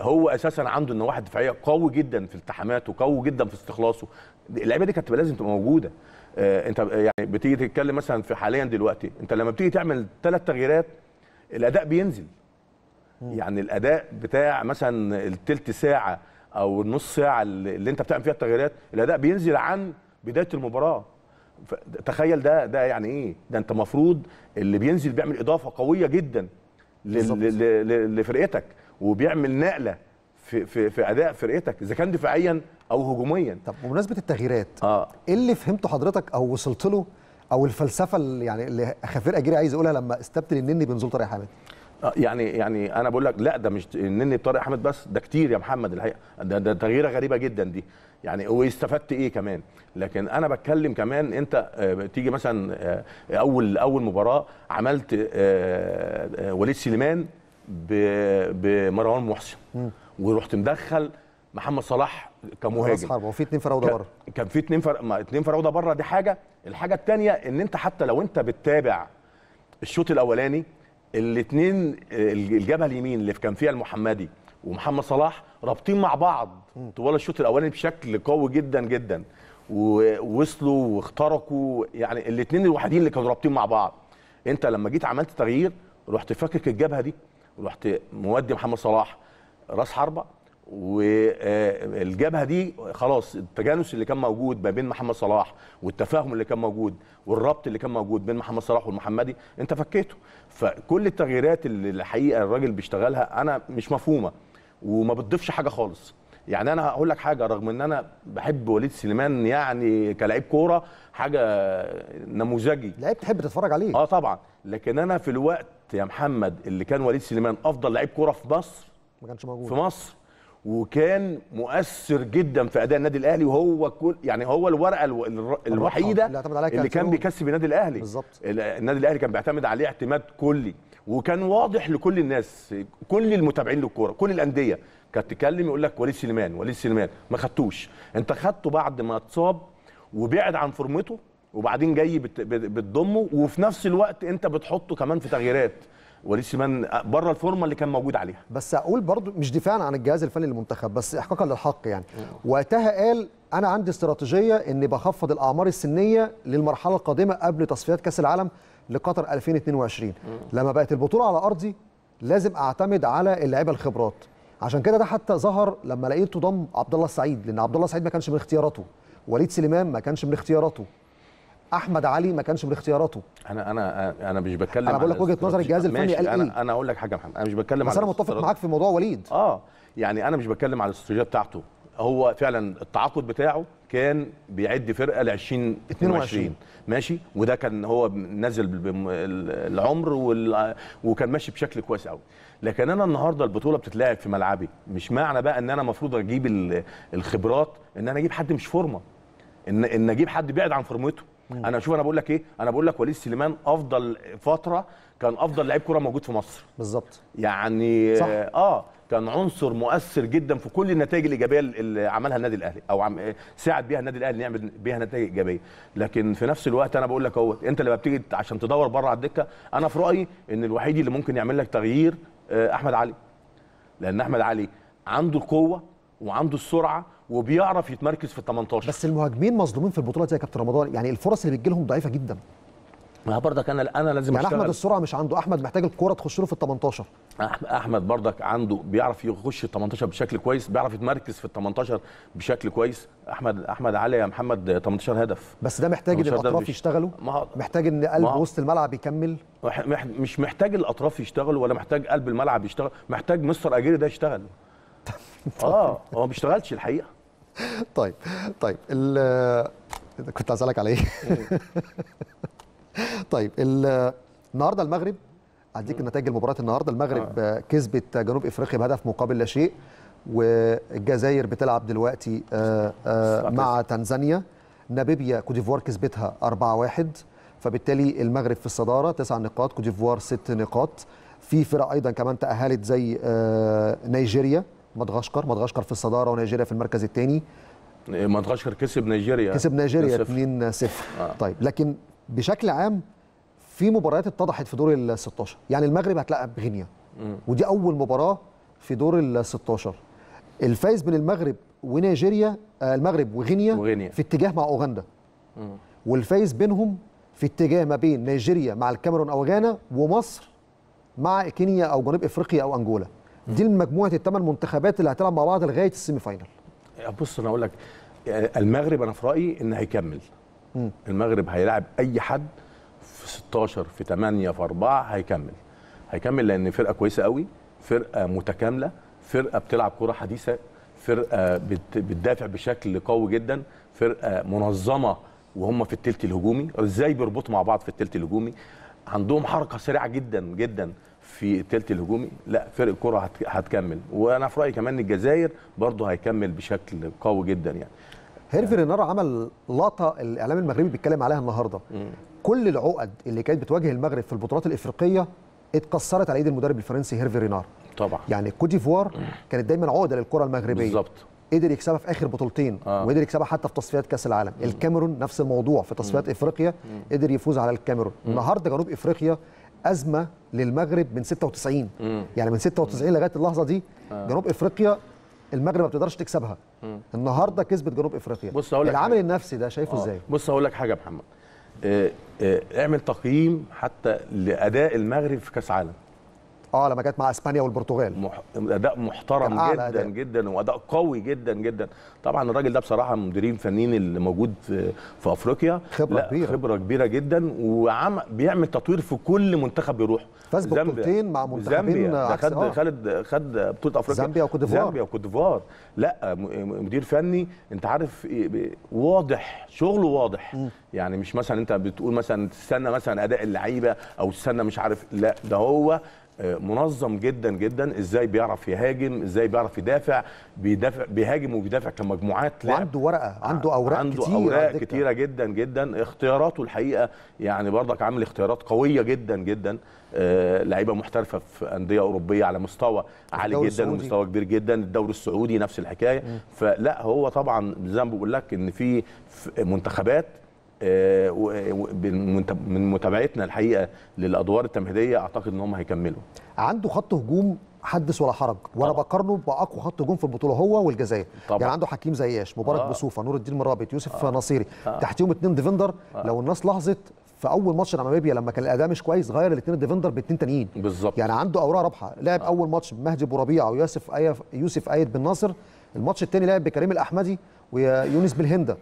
هو اساسا عنده النواحي الدفاعيه قوي جدا في التحاماته قوي جدا في استخلاصه اللعيبه دي كانت لازم تبقى موجوده آه، انت يعني بتيجي تتكلم مثلا في حاليا دلوقتي انت لما بتيجي تعمل ثلاث تغييرات الاداء بينزل يعني الاداء بتاع مثلا الثلث ساعه او النص ساعه اللي انت بتعمل فيها التغييرات الاداء بينزل عن بدايه المباراه تخيل ده ده يعني ايه ده انت مفروض اللي بينزل بيعمل اضافه قويه جدا لفرقتك وبيعمل نقله في في في اداء فرقتك اذا كان دفاعيا او هجوميا طب بمناسبه التغييرات اه ايه اللي فهمته حضرتك او وصلت له او الفلسفه اللي يعني اللي خفير اجيري عايز يقولها لما استبدل النني بنزول طارق حامد آه يعني يعني انا بقول لك لا ده مش النني بطارق حامد بس ده كتير يا محمد الحقيقه ده, ده تغييره غريبه جدا دي يعني واستفدت ايه كمان لكن انا بتكلم كمان انت آه، تيجي مثلا آه، اول اول مباراه عملت آه، وليد سليمان بمروان محسن ورحت مدخل محمد صلاح كمهاجم اصحاب هو في اتنين فراوده بره كان في اتنين فر... ما اتنين فراوده بره دي حاجه الحاجه الثانيه ان انت حتى لو انت بتتابع الشوط الاولاني الاثنين الجبهه اليمين اللي كان فيها المحمدي ومحمد صلاح رابطين مع بعض طوال الشوط الاولاني بشكل قوي جدا جدا ووصلوا واخترقوا يعني الاثنين الوحيدين اللي كانوا رابطين مع بعض انت لما جيت عملت تغيير رحت فاكك الجبهه دي ورحت مودي محمد صلاح راس حربه والجبهه دي خلاص التجانس اللي كان موجود ما بين محمد صلاح والتفاهم اللي كان موجود والربط اللي كان موجود بين محمد صلاح والمحمدي انت فكيته فكل التغييرات اللي الحقيقه الراجل بيشتغلها انا مش مفهومه وما بتضيفش حاجه خالص يعني انا هقول لك حاجه رغم ان انا بحب وليد سليمان يعني كلاعب كوره حاجه نموذجي لعيب تحب تتفرج عليه اه طبعا لكن انا في الوقت يا محمد اللي كان وليد سليمان افضل لعيب كوره في مصر ما كانش موجود في مصر وكان مؤثر جدا في اداء النادي الاهلي وهو كل يعني هو الورقه الوحيده اللي, اللي كان بيكسب النادي الاهلي بالظبط النادي الاهلي كان بيعتمد عليه اعتماد كلي وكان واضح لكل الناس كل المتابعين للكوره كل الانديه كانت تتكلم يقول لك وليد سليمان وليد سليمان ما خدتوش انت خدته بعد ما اتصاب وبعد عن فورمته وبعدين جاي بتضمه وفي نفس الوقت انت بتحطه كمان في تغييرات وليد سليمان بره الفورمه اللي كان موجود عليها بس اقول برضو مش دفاعا عن الجهاز الفني للمنتخب بس احقاقا للحق يعني وقتها قال انا عندي استراتيجيه اني بخفض الاعمار السنيه للمرحله القادمه قبل تصفيات كاس العالم لقطر 2022 لما بقت البطوله على ارضي لازم اعتمد على اللعيبه الخبرات عشان كده ده حتى ظهر لما لقيته ضم عبد الله السعيد لان عبد الله السعيد ما كانش من اختياراته وليد سليمان ما كانش من اختياراته احمد علي ما كانش من اختياراته انا انا انا مش بتكلم انا بقول لك وجهه نظر الجهاز الفني قال انا ايه؟ انا اقول لك حاجه يا محمد انا مش بتكلم بس انا متفق معاك في موضوع وليد اه يعني انا مش بتكلم على الاستراتيجيه بتاعته هو فعلا التعاقد بتاعه كان بيعد فرقه ل 20 22 ماشي وده كان هو نازل العمر وال... وكان ماشي بشكل كويس قوي لكن انا النهارده البطوله بتتلعب في ملعبي مش معنى بقى ان انا المفروض اجيب الخبرات ان انا اجيب حد مش فورمه ان ان اجيب حد بيعد عن فورمته انا شوف انا بقول لك ايه انا بقول لك وليد سليمان افضل فتره كان افضل لعيب كره موجود في مصر بالظبط يعني صح. اه كان عنصر مؤثر جدا في كل النتائج الايجابيه اللي عملها النادي الاهلي او عم ساعد بيها النادي الاهلي يعمل بيها نتائج ايجابيه لكن في نفس الوقت انا بقول لك اهو انت لما بتيجي عشان تدور بره على الدكه انا في رايي ان الوحيد اللي ممكن يعمل لك تغيير آه، احمد علي لان احمد علي عنده القوه وعنده السرعه وبيعرف يتمركز في ال 18 بس المهاجمين مظلومين في البطوله دي يا كابتن رمضان يعني الفرص اللي بتجي لهم ضعيفه جدا ما برضك انا انا لازم يعني احمد السرعه مش عنده احمد محتاج الكوره تخش له في ال 18 احمد برضك عنده بيعرف يخش ال 18 بشكل كويس بيعرف يتمركز في ال 18 بشكل كويس احمد احمد علي يا محمد 18 هدف بس ده محتاج ان الاطراف يشتغلوا محتاج ان قلب وسط الملعب يكمل مش محتاج الاطراف يشتغلوا ولا محتاج قلب الملعب يشتغل محتاج مستر اجيري ده يشتغل اه هو ما بيشتغلش الحقيقه طيب طيب ال كنت اسالك على ايه؟ طيب النهارده المغرب اديك نتائج المباراه النهارده المغرب آه. كسبت جنوب افريقيا بهدف مقابل لا شيء والجزائر بتلعب دلوقتي آآ آه، آآ آه، مع تنزانيا كوت كوديفوار كسبتها 4-1 فبالتالي المغرب في الصداره تسع نقاط كوديفوار ست نقاط في فرق ايضا كمان تاهلت زي آه، نيجيريا مدغشقر مدغشقر في الصداره ونيجيريا في المركز الثاني إيه، مدغشقر كسب نيجيريا كسب نيجيريا 2 0 آه. طيب لكن بشكل عام في مباريات اتضحت في دور ال 16 يعني المغرب هتلاعب غينيا ودي اول مباراه في دور ال 16 الفايز بين المغرب ونيجيريا آه، المغرب وغينيا, وغينيا. في اتجاه مع اوغندا والفايز بينهم في اتجاه ما بين نيجيريا مع الكاميرون او غانا ومصر مع كينيا او جنوب افريقيا او انجولا دي المجموعه الثمان منتخبات اللي هتلعب مع بعض لغايه السيمي فاينل بص انا اقول لك آه، المغرب انا في رايي ان هيكمل مم. المغرب هيلاعب اي حد في 16 في 8 في 4 هيكمل هيكمل لان فرقه كويسه قوي فرقه متكامله فرقه بتلعب كره حديثه فرقه بتدافع بشكل قوي جدا فرقه منظمه وهم في التلت الهجومي ازاي بيربطوا مع بعض في التلت الهجومي عندهم حركه سريعه جدا جدا في الثلث الهجومي لا فرق الكره هتكمل وانا في رايي كمان الجزائر برضه هيكمل بشكل قوي جدا يعني هيرفي رينارا عمل لقطه الاعلام المغربي بيتكلم عليها النهارده كل العقد اللي كانت بتواجه المغرب في البطولات الافريقيه اتكسرت على ايد المدرب الفرنسي هيرفي رينار طبعا يعني الكوت ديفوار كانت دايما عقده للكره المغربيه بالظبط قدر يكسبها في اخر بطولتين آه. وقدر يكسبها حتى في تصفيات كاس العالم الكاميرون نفس الموضوع في تصفيات افريقيا قدر يفوز على الكاميرون النهارده جنوب افريقيا ازمه للمغرب من 96 مم. يعني من 96 لغايه اللحظه دي آه. جنوب افريقيا المغرب ما بتقدرش تكسبها مم. النهارده كسبت جنوب افريقيا بص هقول العامل حاجة. النفسي ده شايفه آه. ازاي آه. بص هقول لك حاجه يا محمد آه آه اعمل تقييم حتى لاداء المغرب في كاس عالم اه لما جت مع اسبانيا والبرتغال مح... اداء محترم جدا أداء. جدا واداء قوي جدا جدا طبعا الراجل ده بصراحه من المديرين الفنيين اللي موجود في, في افريقيا خبره كبيره خبره كبيره جدا وعم بيعمل تطوير في كل منتخب بيروح فاز ببطولتين مع منتخبين خد آه. خد خد بطوله افريقيا زامبيا وكوت ديفوار زامبيا وكوت ديفوار لا مدير فني انت عارف إيه، واضح شغله واضح م. يعني مش مثلا انت بتقول مثلا تستنى مثلا اداء اللعيبه او تستنى مش عارف لا ده هو منظم جدا جدا ازاي بيعرف يهاجم ازاي بيعرف يدافع بيدافع بيهاجم وبيدافع كمجموعات لا عنده ورقه عنده اوراق عنده كتير اوراق كتيره جدا جدا اختياراته الحقيقه يعني برضك عامل اختيارات قويه جدا جدا آه، لعيبه محترفه في انديه اوروبيه على مستوى عالي جدا السعودي. ومستوى كبير جدا الدوري السعودي نفس الحكايه م. فلا هو طبعا زي ما بقول لك ان في منتخبات آه، آه، من متابعتنا الحقيقه للادوار التمهيديه اعتقد ان هم هيكملوا عنده خط هجوم حدث ولا حرج وانا بقارنه باقوى خط هجوم في البطوله هو والجزائر طبعا. يعني عنده حكيم زياش مبارك آه. بصوفه نور الدين مرابط يوسف آه. نصيري آه. تحتيهم اثنين ديفندر آه. لو الناس لاحظت في اول ماتش ناميبيا لما كان الاداء مش كويس غير الاثنين ديفندر باثنين تانيين بالظبط يعني عنده اوراق رابحه لعب آه. اول ماتش بمهدي ابو ربيع ويوسف يوسف ايد بن ناصر الماتش الثاني لعب بكريم الاحمدي ويونس بالهنده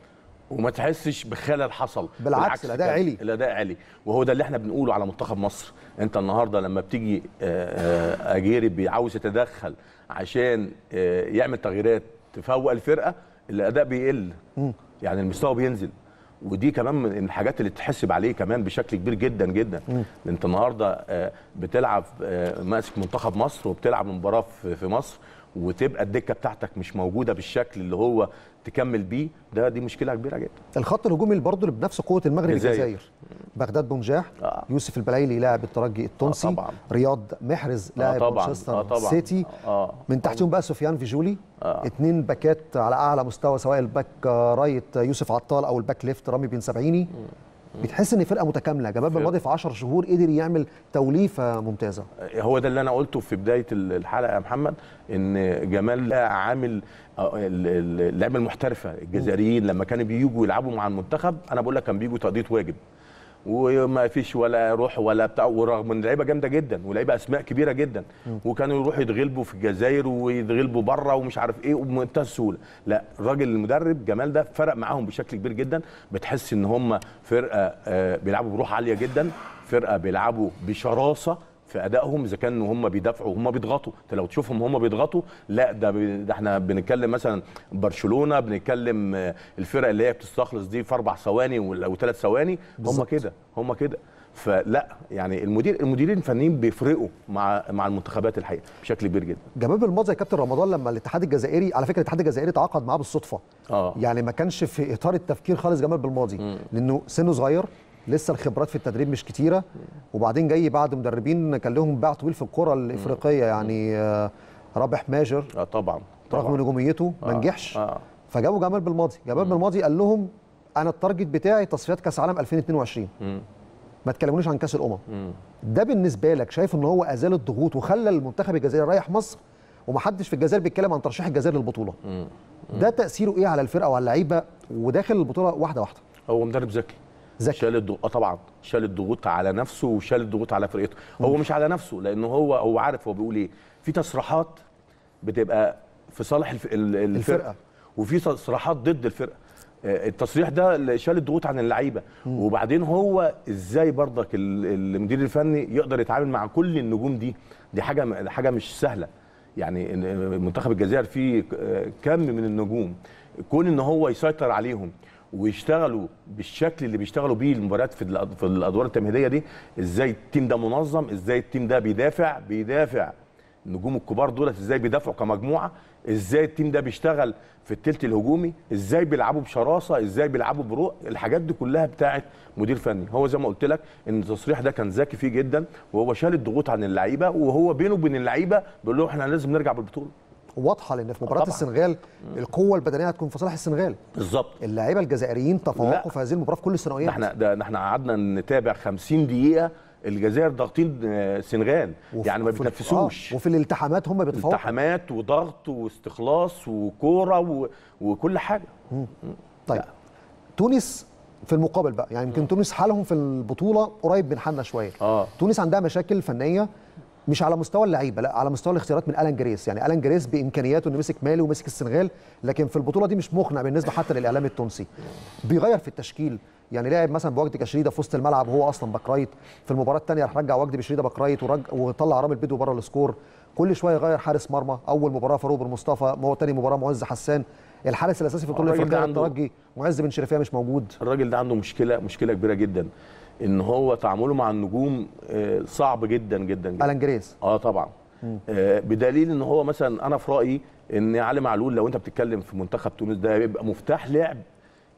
وما تحسش بخلل حصل بالعكس الاداء عالي الاداء عالي وهو ده اللي احنا بنقوله على منتخب مصر انت النهارده لما بتيجي آه، آه، اجيري بيعاوز يتدخل عشان آه، يعمل تغييرات تفوق الفرقه الاداء بيقل يعني المستوى بينزل ودي كمان من الحاجات اللي تحسب عليه كمان بشكل كبير جدا جدا انت النهارده بتلعب ماسك منتخب مصر وبتلعب مباراه في مصر وتبقى الدكه بتاعتك مش موجوده بالشكل اللي هو تكمل بيه ده دي مشكله كبيره جدا الخط الهجومي برضه اللي بنفس قوه المغرب الجزائر بغداد بومجاح آه. يوسف البلايلي لاعب الترجي التونسي آه طبعا. رياض محرز آه، لاعب آه مانشستر آه سيتي آه. من تحتهم بقى سفيان فيجولي آه. اتنين باكات على اعلى مستوى سواء الباك رايت يوسف عطال او الباك ليفت رامي بن سبعيني م. بتحس ان فرقه متكامله جمال الماضي في 10 شهور قدر يعمل توليفه ممتازه هو ده اللي انا قلته في بدايه الحلقه يا محمد ان جمال عامل آه، اللعيبه المحترفه الجزائريين لما كانوا بييجوا يلعبوا مع المنتخب انا بقول لك كان بييجوا تقضيه واجب وما فيش ولا روح ولا بتاع ورغم ان لعيبه جامده جدا ولعيبه اسماء كبيره جدا وكانوا يروحوا يتغلبوا في الجزائر ويتغلبوا بره ومش عارف ايه وبمنتهى السهوله لا الراجل المدرب جمال ده فرق معاهم بشكل كبير جدا بتحس ان هم فرقه آه، بيلعبوا بروح عاليه جدا فرقه بيلعبوا بشراسه في ادائهم اذا كانوا هم بيدافعوا هم بيضغطوا انت لو تشوفهم هم بيضغطوا لا ده, ده احنا بنتكلم مثلا برشلونه بنتكلم آه، الفرق اللي هي بتستخلص دي في اربع ثواني ولا ثلاث ثواني هم كده هم كده فلا يعني المدير المديرين الفنيين بيفرقوا مع مع المنتخبات الحقيقه بشكل كبير جدا جمال الماضي يا كابتن رمضان لما الاتحاد الجزائري على فكره الاتحاد الجزائري تعاقد معاه بالصدفه آه. يعني ما كانش في اطار التفكير خالص جمال بالماضي لانه سنه صغير لسه الخبرات في التدريب مش كتيره وبعدين جاي بعد مدربين كان لهم باع طويل في الكره الافريقيه يعني آه، رابح ماجر آه طبعا, طبعا رغم نجوميته آه ما نجحش آه فجابوا جمال بالماضي جمال بالماضي قال لهم انا التارجت بتاعي تصفيات كاس عالم 2022 مم. ما تكلمونيش عن كاس الامم ده بالنسبه لك شايف ان هو ازال الضغوط وخلى المنتخب الجزائري رايح مصر ومحدش في الجزائر بيتكلم عن ترشيح الجزائر للبطوله مم. مم. ده تاثيره ايه على الفرقه وعلى اللعيبه وداخل البطوله واحده واحده هو مدرب ذكي ذكي شال الضغوط آه طبعا شال الضغوط على نفسه وشال الضغوط على فرقته هو مش على نفسه لان هو هو عارف هو بيقول ايه في تصريحات بتبقى في صالح الف... الفرقه, الفرقة. وفي تصريحات ضد الفرقه آه، التصريح ده شال الضغوط عن اللعيبه وبعدين هو ازاي برضك المدير الفني يقدر يتعامل مع كل النجوم دي دي حاجه حاجه مش سهله يعني منتخب الجزائر فيه كم من النجوم كون ان هو يسيطر عليهم ويشتغلوا بالشكل اللي بيشتغلوا بيه المباريات في في الادوار التمهيديه دي ازاي التيم ده منظم ازاي التيم ده بيدافع بيدافع النجوم الكبار دولت ازاي بيدافعوا كمجموعه ازاي التيم ده بيشتغل في الثلث الهجومي ازاي بيلعبوا بشراسه ازاي بيلعبوا بروق الحاجات دي كلها بتاعه مدير فني هو زي ما قلت لك ان التصريح ده كان ذكي فيه جدا وهو شال الضغوط عن اللعيبه وهو بينه وبين اللعيبه بيقول لهم احنا لازم نرجع بالبطوله واضحه لان في مباراه السنغال القوه البدنيه هتكون في صالح السنغال بالظبط اللاعيبه الجزائريين تفوقوا في هذه المباراه في كل الثانويات احنا ده احنا قعدنا نتابع 50 دقيقه الجزائر ضاغطين آه، السنغال يعني ما بيتنفسوش آه وفي الالتحامات هم بيتفوقوا التحامات وضغط واستخلاص وكوره و... وكل حاجه مم. طيب لا. تونس في المقابل بقى يعني يمكن تونس حالهم في البطوله قريب من حالنا شويه آه. تونس عندها مشاكل فنيه مش على مستوى اللعيبه لا على مستوى الاختيارات من الان جريس يعني الان جريس بامكانياته انه مسك مالي ومسك السنغال لكن في البطوله دي مش مقنع بالنسبه حتى للاعلام التونسي بيغير في التشكيل يعني لاعب مثلا بوجد كشريده في وسط الملعب وهو اصلا باك رايت في المباراه الثانيه راح رجع وجد بشريده باك رايت وطلع رامي البيدو بره السكور كل شويه يغير حارس مرمى اول مباراه فاروق بن مصطفى هو ثاني مباراه معز حسان الحارس الاساسي في البطوله الافريقيه الترجي معز بن شرفيه مش موجود الراجل ده عنده مشكله مشكله كبيره جدا ان هو تعامله مع النجوم آه، صعب جدا جدا جدا الان جريس اه طبعا آه بدليل ان هو مثلا انا في رايي ان علي معلول لو انت بتتكلم في منتخب تونس ده بيبقى مفتاح لعب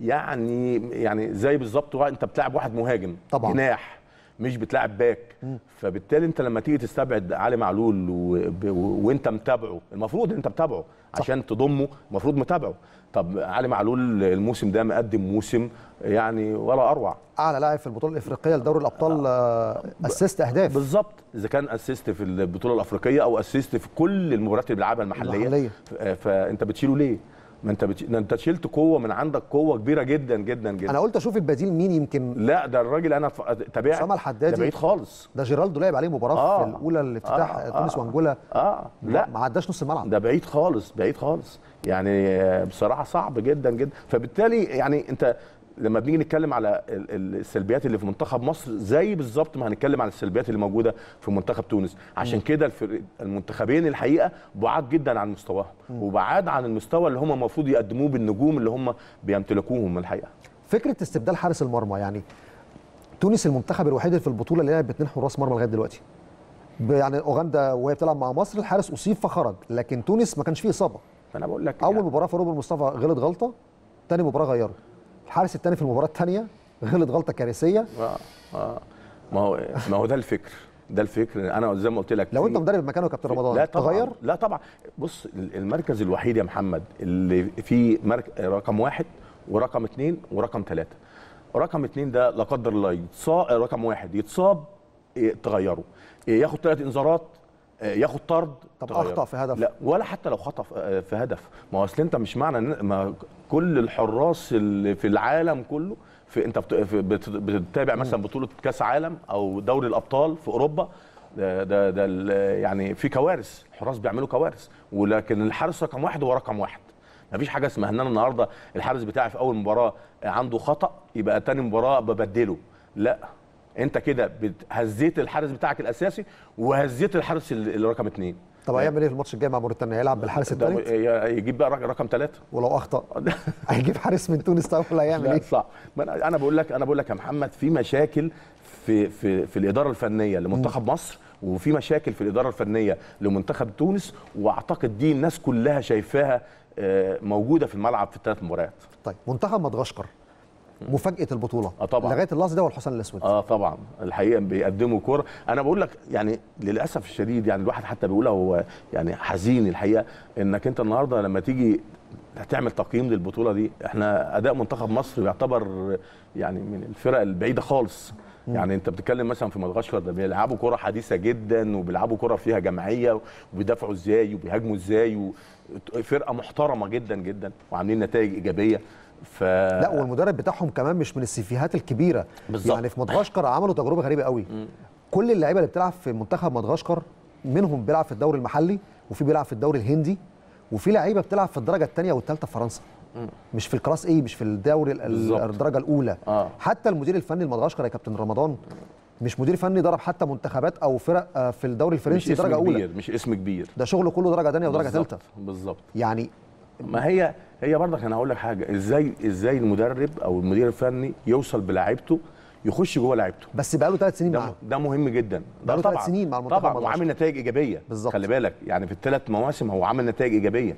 يعني يعني زي بالظبط انت بتلعب واحد مهاجم طبعا جناح مش بتلعب باك فبالتالي انت لما تيجي تستبعد علي معلول و... و... وانت متابعه المفروض انت متابعه عشان تضمه المفروض متابعه طب علي معلول الموسم ده مقدم موسم يعني ولا اروع اعلى لاعب في البطوله الافريقيه لدوري الابطال آه اسيست آه، اهداف بالظبط اذا كان اسيست في البطوله الافريقيه او اسيست في كل المباريات اللي بيلعبها المحليه, المحلية. آه، فانت بتشيله ليه ما انت بت... انت شلت قوه من عندك قوه كبيره جدا جدا جدا انا قلت اشوف البديل مين يمكن لا ده الراجل انا ف... تابعت اسامه الحدادي بعيد خالص ده جيرالدو لعب عليه مباراه آه. في الاولى الافتتاح آه. تونس آه. وانجولا اه لا ما عداش نص الملعب ده بعيد خالص بعيد خالص يعني آه، بصراحه صعب جدا جدا فبالتالي يعني انت لما بنيجي نتكلم على السلبيات اللي في منتخب مصر زي بالظبط ما هنتكلم على السلبيات اللي موجوده في منتخب تونس عشان كده المنتخبين الحقيقه بعاد جدا عن مستواهم وبعاد عن المستوى اللي هم المفروض يقدموه بالنجوم اللي هم بيمتلكوهم الحقيقه فكره استبدال حارس المرمى يعني تونس المنتخب الوحيد اللي في البطوله اللي لعب باثنين حراس مرمى لغايه دلوقتي يعني اوغندا وهي بتلعب مع مصر الحارس اصيب فخرج لكن تونس ما كانش فيه اصابه انا بقول لك اول يعني. مباراه في روبن مصطفى غلط غلطه تاني مباراه غيره الحارس الثاني في المباراه الثانيه غلط غلطه كارثيه آه آه ما هو ما هو ده الفكر ده الفكر انا زي ما قلت لك لو انت مدرب مكانه كابتن رمضان لا طبعًا تغير لا طبعا بص المركز الوحيد يا محمد اللي فيه مرك... رقم واحد ورقم اثنين ورقم ثلاثه رقم اثنين ده لا قدر الله يتصاب رقم واحد يتصاب إيه، تغيره إيه، ياخد ثلاث انذارات ياخد طرد طب تغير. اخطا في هدف لا ولا حتى لو خطا آه، في هدف ما هو اصل انت مش معنى ان ما كل الحراس اللي في العالم كله في انت بتتابع مثلا بطوله كاس عالم او دوري الابطال في اوروبا ده ده, ده يعني في كوارث الحراس بيعملوا كوارث ولكن الحارس رقم واحد هو رقم واحد ما فيش حاجه اسمها ان انا النهارده الحارس بتاعي في اول مباراه عنده خطا يبقى تاني مباراه ببدله لا انت كده هزيت الحارس بتاعك الاساسي وهزيت الحارس اللي رقم اثنين طب هيعمل ايه في الماتش الجاي مع موريتانيا؟ هيلعب بالحارس الثالث؟ يجيب بقى رقم ثلاثه ولو اخطا هيجيب حارس من تونس طيب ولا هيعمل ايه؟ صح انا بقول لك انا بقول لك يا محمد في مشاكل في في في الاداره الفنيه لمنتخب م. مصر وفي مشاكل في الاداره الفنيه لمنتخب تونس واعتقد دي الناس كلها شايفاها آه، موجوده في الملعب في الثلاث مباريات. طيب منتخب مدغشقر مفاجاه البطوله آه طبعا لغايه اللحظه ده والحسن الاسود اه طبعا الحقيقه بيقدموا كوره انا بقول لك يعني للاسف الشديد يعني الواحد حتى بيقولها هو يعني حزين الحقيقه انك انت النهارده لما تيجي هتعمل تقييم للبطوله دي احنا اداء منتخب مصر يعتبر يعني من الفرق البعيده خالص يعني انت بتتكلم مثلا في مدغشقر ده بيلعبوا كره حديثه جدا وبيلعبوا كره فيها جماعيه وبيدافعوا ازاي وبيهاجموا ازاي فرقه محترمه جدا جدا وعاملين نتائج ايجابيه ف... لا والمدرب بتاعهم كمان مش من السيفيهات الكبيره بالزبط. يعني في مدغشقر عملوا تجربه غريبه قوي م. كل اللعيبه اللي بتلعب في منتخب مدغشقر منهم بيلعب في الدوري المحلي وفي بيلعب في الدوري الهندي وفي لعيبه بتلعب في الدرجه الثانيه والثالثه في فرنسا م. مش في الكلاس اي مش في الدوري الدرجه الاولى آه. حتى المدير الفني لمدغشقر يا كابتن رمضان مش مدير فني ضرب حتى منتخبات او فرق آه، في الدوري الفرنسي مش درجه اسم كبير اولى مش اسم كبير ده شغله كله درجه ثانيه ودرجه ثالثه بالظبط يعني ما هي هي برضك انا هقول لك حاجه ازاي ازاي المدرب او المدير الفني يوصل بلاعيبته يخش جوه لعيبته بس بقاله ثلاث سنين معاه ده مهم جدا ده طبعا ثلاث سنين مع المنتخب طبعا وعامل نتائج ايجابيه بالظبط خلي بالك يعني في الثلاث مواسم هو عامل نتائج ايجابيه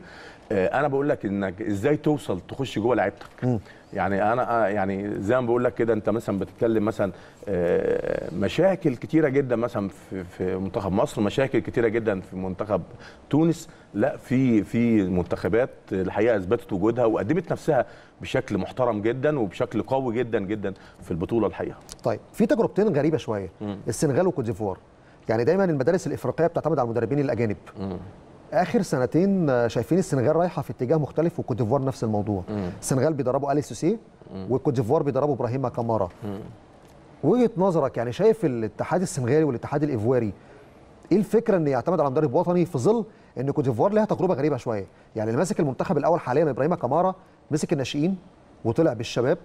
آه انا بقول لك انك ازاي توصل تخش جوه لعيبتك يعني انا آه، يعني زي ما بقول لك كده انت مثلا بتتكلم مثلا آه، مشاكل كتيره جدا مثلا في, في منتخب مصر مشاكل كتيره جدا في منتخب تونس لا في في منتخبات الحقيقه اثبتت وجودها وقدمت نفسها بشكل محترم جدا وبشكل قوي جدا جدا في البطوله الحقيقه. طيب في تجربتين غريبه شويه السنغال وكوت ديفوار يعني دايما المدارس الافريقيه بتعتمد على المدربين الاجانب. اخر سنتين شايفين السنغال رايحه في اتجاه مختلف وكوت ديفوار نفس الموضوع السنغال بيدربوا الي سوسي وكوت ديفوار بيدربوا ابراهيم كامارا وجهه نظرك يعني شايف الاتحاد السنغالي والاتحاد الايفواري ايه الفكره ان يعتمد على مدرب وطني في ظل ان كوت ديفوار ليها تجربه غريبه شويه يعني اللي ماسك المنتخب الاول حاليا ابراهيم كامارا مسك الناشئين وطلع بالشباب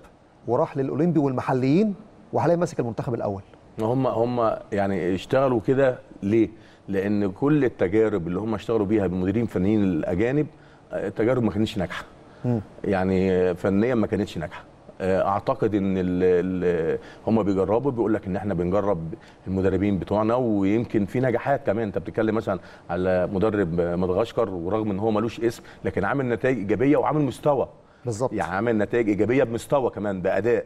وراح للاولمبي والمحليين وحاليا ماسك المنتخب الاول هم هم يعني اشتغلوا كده ليه لان كل التجارب اللي هم اشتغلوا بيها بمديرين فنيين الاجانب التجارب ما كانتش ناجحه يعني فنيا ما كانتش ناجحه آه، اعتقد ان هم بيجربوا بيقول لك ان احنا بنجرب المدربين بتوعنا ويمكن في نجاحات كمان انت بتتكلم مثلا على مدرب مدغشقر ورغم ان هو ملوش اسم لكن عامل نتائج ايجابيه وعامل مستوى بالظبط يعني عامل نتائج ايجابيه بمستوى كمان باداء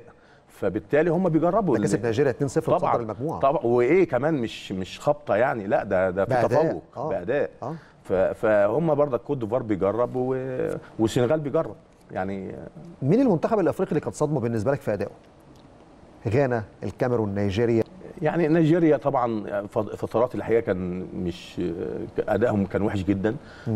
فبالتالي هم بيجربوا ده كسب نيجيريا 2-0 وتصدر المجموعه طبعا وايه كمان مش مش خبطه يعني لا ده ده في تفوق آه. باداء آه. فهم برضك كوت ديفوار بيجرب والسنغال بيجرب يعني مين المنتخب الافريقي اللي كانت صدمه بالنسبه لك في ادائه؟ غانا، الكاميرون، نيجيريا يعني نيجيريا طبعا فترات الحقيقه كان مش ادائهم كان وحش جدا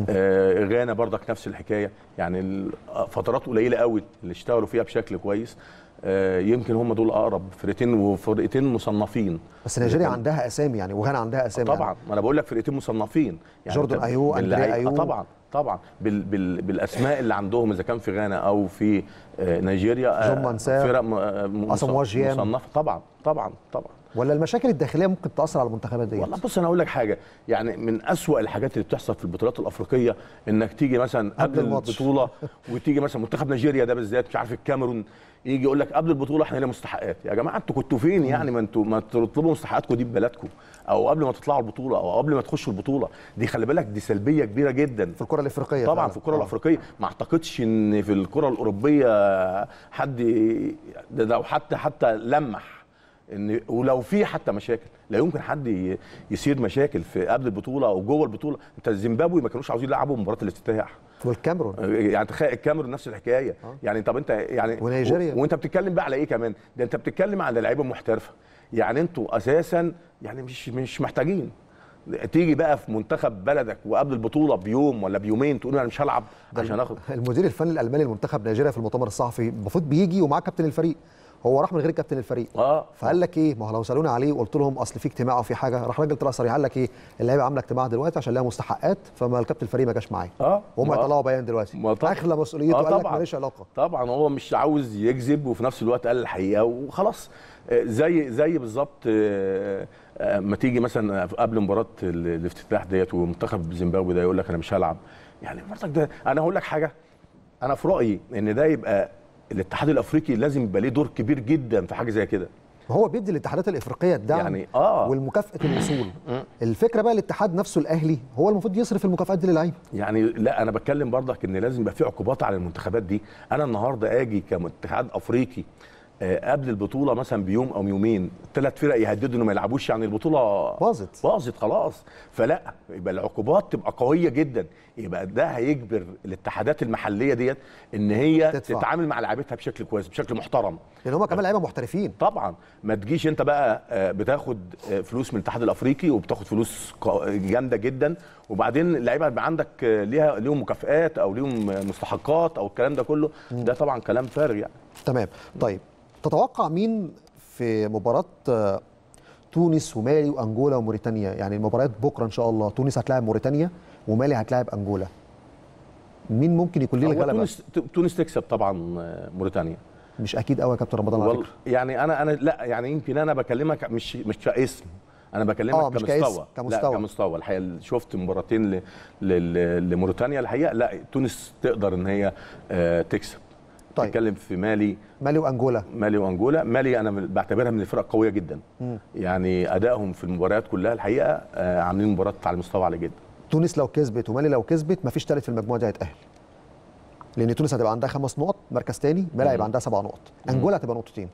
آه غانا برضك نفس الحكايه يعني فترات قليله قوي اللي اشتغلوا فيها بشكل كويس آه، يمكن هم دول اقرب فرقتين وفرقتين مصنفين بس نيجيريا عندها اسامي يعني وغانا عندها اسامي يعني. طبعا يعني. ما انا بقول لك فرقتين مصنفين يعني جوردن ايو اندري آه، ايو طبعا طبعا بال بال بالاسماء اللي عندهم اذا كان في غانا او في آه، نيجيريا فرق مصنفه طبعا طبعا طبعا ولا المشاكل الداخليه ممكن تاثر على المنتخبات دي والله بص انا اقول لك حاجه يعني من أسوأ الحاجات اللي بتحصل في البطولات الافريقيه انك تيجي مثلا قبل البطوله وتيجي مثلا منتخب نيجيريا ده بالذات مش عارف الكاميرون يجي يقول لك قبل البطوله احنا لنا مستحقات يا جماعه انتوا كنتوا فين يعني ما انتوا ما تطلبوا مستحقاتكم دي ببلدكم او قبل ما تطلعوا البطوله او قبل ما تخشوا البطوله دي خلي بالك دي سلبيه كبيره جدا في الكره الافريقيه طبعا فعلا. في الكره آه. الافريقيه ما اعتقدش ان في الكره الاوروبيه حد ده لو حتى حتى لمح ان ولو في حتى مشاكل لا يمكن حد يصير مشاكل في قبل البطوله او جوه البطوله انت زيمبابوي ما كانوش عاوزين يلعبوا مباراه الافتتاح والكاميرون آه، يعني تخيل الكاميرون نفس الحكايه آه. يعني طب انت يعني ونيجيريا و... وانت بتتكلم بقى على ايه كمان ده انت بتتكلم على لعيبه محترفه يعني انتوا اساسا يعني مش مش محتاجين تيجي بقى في منتخب بلدك وقبل البطوله بيوم ولا بيومين تقول انا مش هلعب عشان اخد المدير الفني الالماني لمنتخب نيجيريا في المؤتمر الصحفي المفروض بيجي ومعاه كابتن الفريق هو راح من غير كابتن الفريق اه فقال لك ايه ما هو لو سالوني عليه وقلت لهم اصل في اجتماع او في حاجه راح راجل طلع صريح قال لك ايه اللعيبه عامله اجتماع دلوقتي عشان لها مستحقات فما الكابتن الفريق ما جاش معايا اه وهم طلعوا بيان دلوقتي اخلى مسؤوليته آه قال لك ماليش علاقه طبعا هو مش عاوز يكذب وفي نفس الوقت قال الحقيقه وخلاص آه، زي زي بالظبط آه، آه، ما تيجي مثلا قبل مباراه الافتتاح ديت ومنتخب زيمبابوي ده يقول لك انا مش هلعب يعني برضك ده انا هقول لك حاجه انا في رايي ان ده يبقى الاتحاد الافريقي لازم يبقى ليه دور كبير جدا في حاجه زي كده ما هو بيدي الاتحادات الافريقيه الدعم يعني آه. والمكافاه الوصول الفكره بقى الاتحاد نفسه الاهلي هو المفروض يصرف المكافآت دي للعيبه يعني لا انا بتكلم برضك ان لازم يبقى في عقوبات على المنتخبات دي انا النهارده اجي كاتحاد افريقي آه، قبل البطوله مثلا بيوم او يومين ثلاث فرق يهددوا انه ما يلعبوش يعني البطوله باظت باظت خلاص فلا يبقى العقوبات تبقى قويه جدا يبقى ده هيجبر الاتحادات المحليه ديت ان هي تدفع. تتعامل مع لعيبتها بشكل كويس بشكل محترم لان هم كمان لعيبه محترفين طبعا ما تجيش انت بقى آه، بتاخد آه، فلوس من الاتحاد الافريقي وبتاخد فلوس جامده جدا وبعدين اللعيبه يبقى عندك ليها ليهم مكافئات او ليهم مستحقات او الكلام ده كله ده طبعا كلام فارغ يعني تمام طيب تتوقع مين في مباراه آه، تونس ومالي وانجولا وموريتانيا يعني المباريات بكره ان شاء الله تونس هتلاعب موريتانيا ومالي هتلاعب انجولا مين ممكن يكون ليه الغلبه تونس تونس تكسب طبعا آه، موريتانيا مش اكيد قوي يا كابتن رمضان على فكره يعني انا انا لا يعني يمكن انا بكلمك مش مش كاسم انا بكلمك آه كمستوى كمستوى لا كمستوى الحقيقه شفت مباراتين لموريتانيا الحقيقه لا تونس تقدر ان هي آه، تكسب طيب. بتتكلم في مالي مالي وانجولا مالي وانجولا مالي انا بعتبرها من الفرق قويه جدا م. يعني ادائهم في المباريات كلها الحقيقه آه، عاملين مباراه على مستوى عالي جدا تونس لو كسبت ومالي لو كسبت مفيش ثالث في المجموعه دي هيتاهل لان تونس هتبقى عندها خمس نقط مركز ثاني مالي هيبقى عندها سبع نقط انجولا هتبقى نقطتين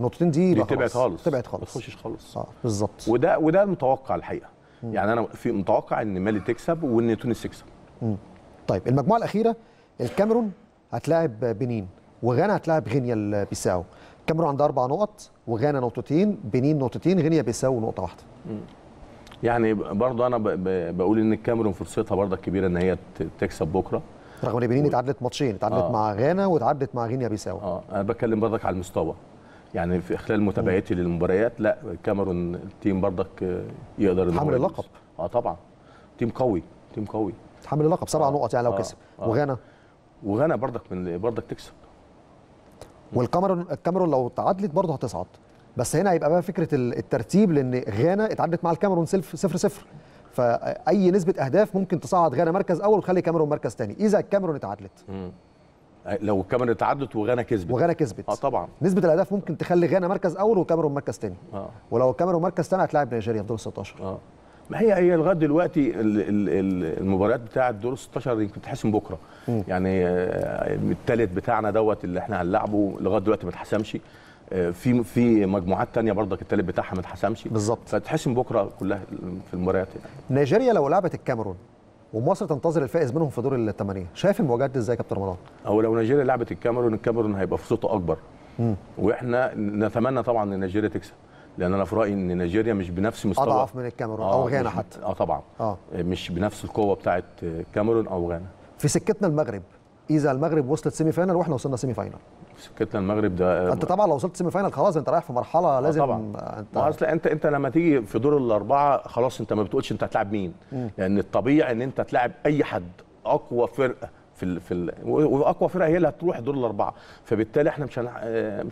النقطتين دي, دي تبعت خالص تبعت خالص ما تخشش خالص اه بالظبط وده وده المتوقع الحقيقه م. يعني انا في متوقع ان مالي تكسب وان تونس تكسب م. طيب المجموعه الاخيره الكاميرون هتلاعب بنين وغانا هتلاعب غينيا بيساو الكاميرون عندها اربع نقط وغانا نقطتين بنين نقطتين غينيا بيساو نقطه واحده يعني برضه انا بقول ان الكاميرون فرصتها برضه كبيره ان هي تكسب بكره رغم ان بنين و... اتعادلت ماتشين اتعادلت آه. مع غانا واتعادلت مع غينيا بيساو اه انا بتكلم برضك على المستوى يعني في خلال متابعتي للمباريات لا الكاميرون التيم برضك يقدر حامل اللقب اه طبعا تيم قوي تيم قوي حامل اللقب سبع آه. نقط يعني لو آه. كسب آه. وغانا وغانا برضك من برضك تكسب والكاميرون الكاميرون لو تعادلت برضه هتصعد بس هنا هيبقى بقى فكره الترتيب لان غانا اتعادلت مع الكاميرون 0 صفر, صفر. فاي نسبه اهداف ممكن تصعد غانا مركز اول وتخلي كاميرون مركز ثاني اذا الكاميرون اتعادلت لو الكاميرون اتعادلت وغانا كسبت وغانا كسبت اه طبعا نسبه الاهداف ممكن تخلي غانا مركز اول وكاميرون مركز ثاني آه. ولو الكاميرون مركز ثاني هتلاعب نيجيريا في دور 16 اه ما هي هي لغايه دلوقتي المباريات بتاعه دور 16 يمكن تحسم بكره يعني آه، الثالث بتاعنا دوت اللي احنا هنلعبه لغايه دلوقتي ما اتحسمش آه، في في مجموعات تانية برضك الثالث بتاعها ما اتحسمش بالظبط فتحسم بكره كلها في المباريات يعني. نيجيريا لو لعبت الكاميرون ومصر تنتظر الفائز منهم في دور الثمانيه شايف المواجهات دي ازاي يا كابتن رمضان او لو نيجيريا لعبت الكاميرون الكاميرون هيبقى فرصته اكبر مم. واحنا نتمنى طبعا ان نيجيريا تكسب لان انا في رايي ان نيجيريا مش بنفس مستوى اضعف من الكاميرون آه، او غانا حتى اه طبعا آه. آه، مش بنفس القوه بتاعه آه، الكاميرون او غانا في سكتنا المغرب اذا المغرب وصلت سيمي فاينل واحنا وصلنا سيمي فاينل سكتنا المغرب ده انت طبعا لو وصلت سيمي فاينل خلاص انت رايح في مرحله لازم طبعا انت اصل انت انت لما تيجي في دور الاربعه خلاص انت ما بتقولش انت هتلاعب مين م. لان الطبيعي ان انت تلاعب اي حد اقوى فرقه في الـ في الـ واقوى فرقه هي اللي هتروح دور الاربعه فبالتالي احنا مش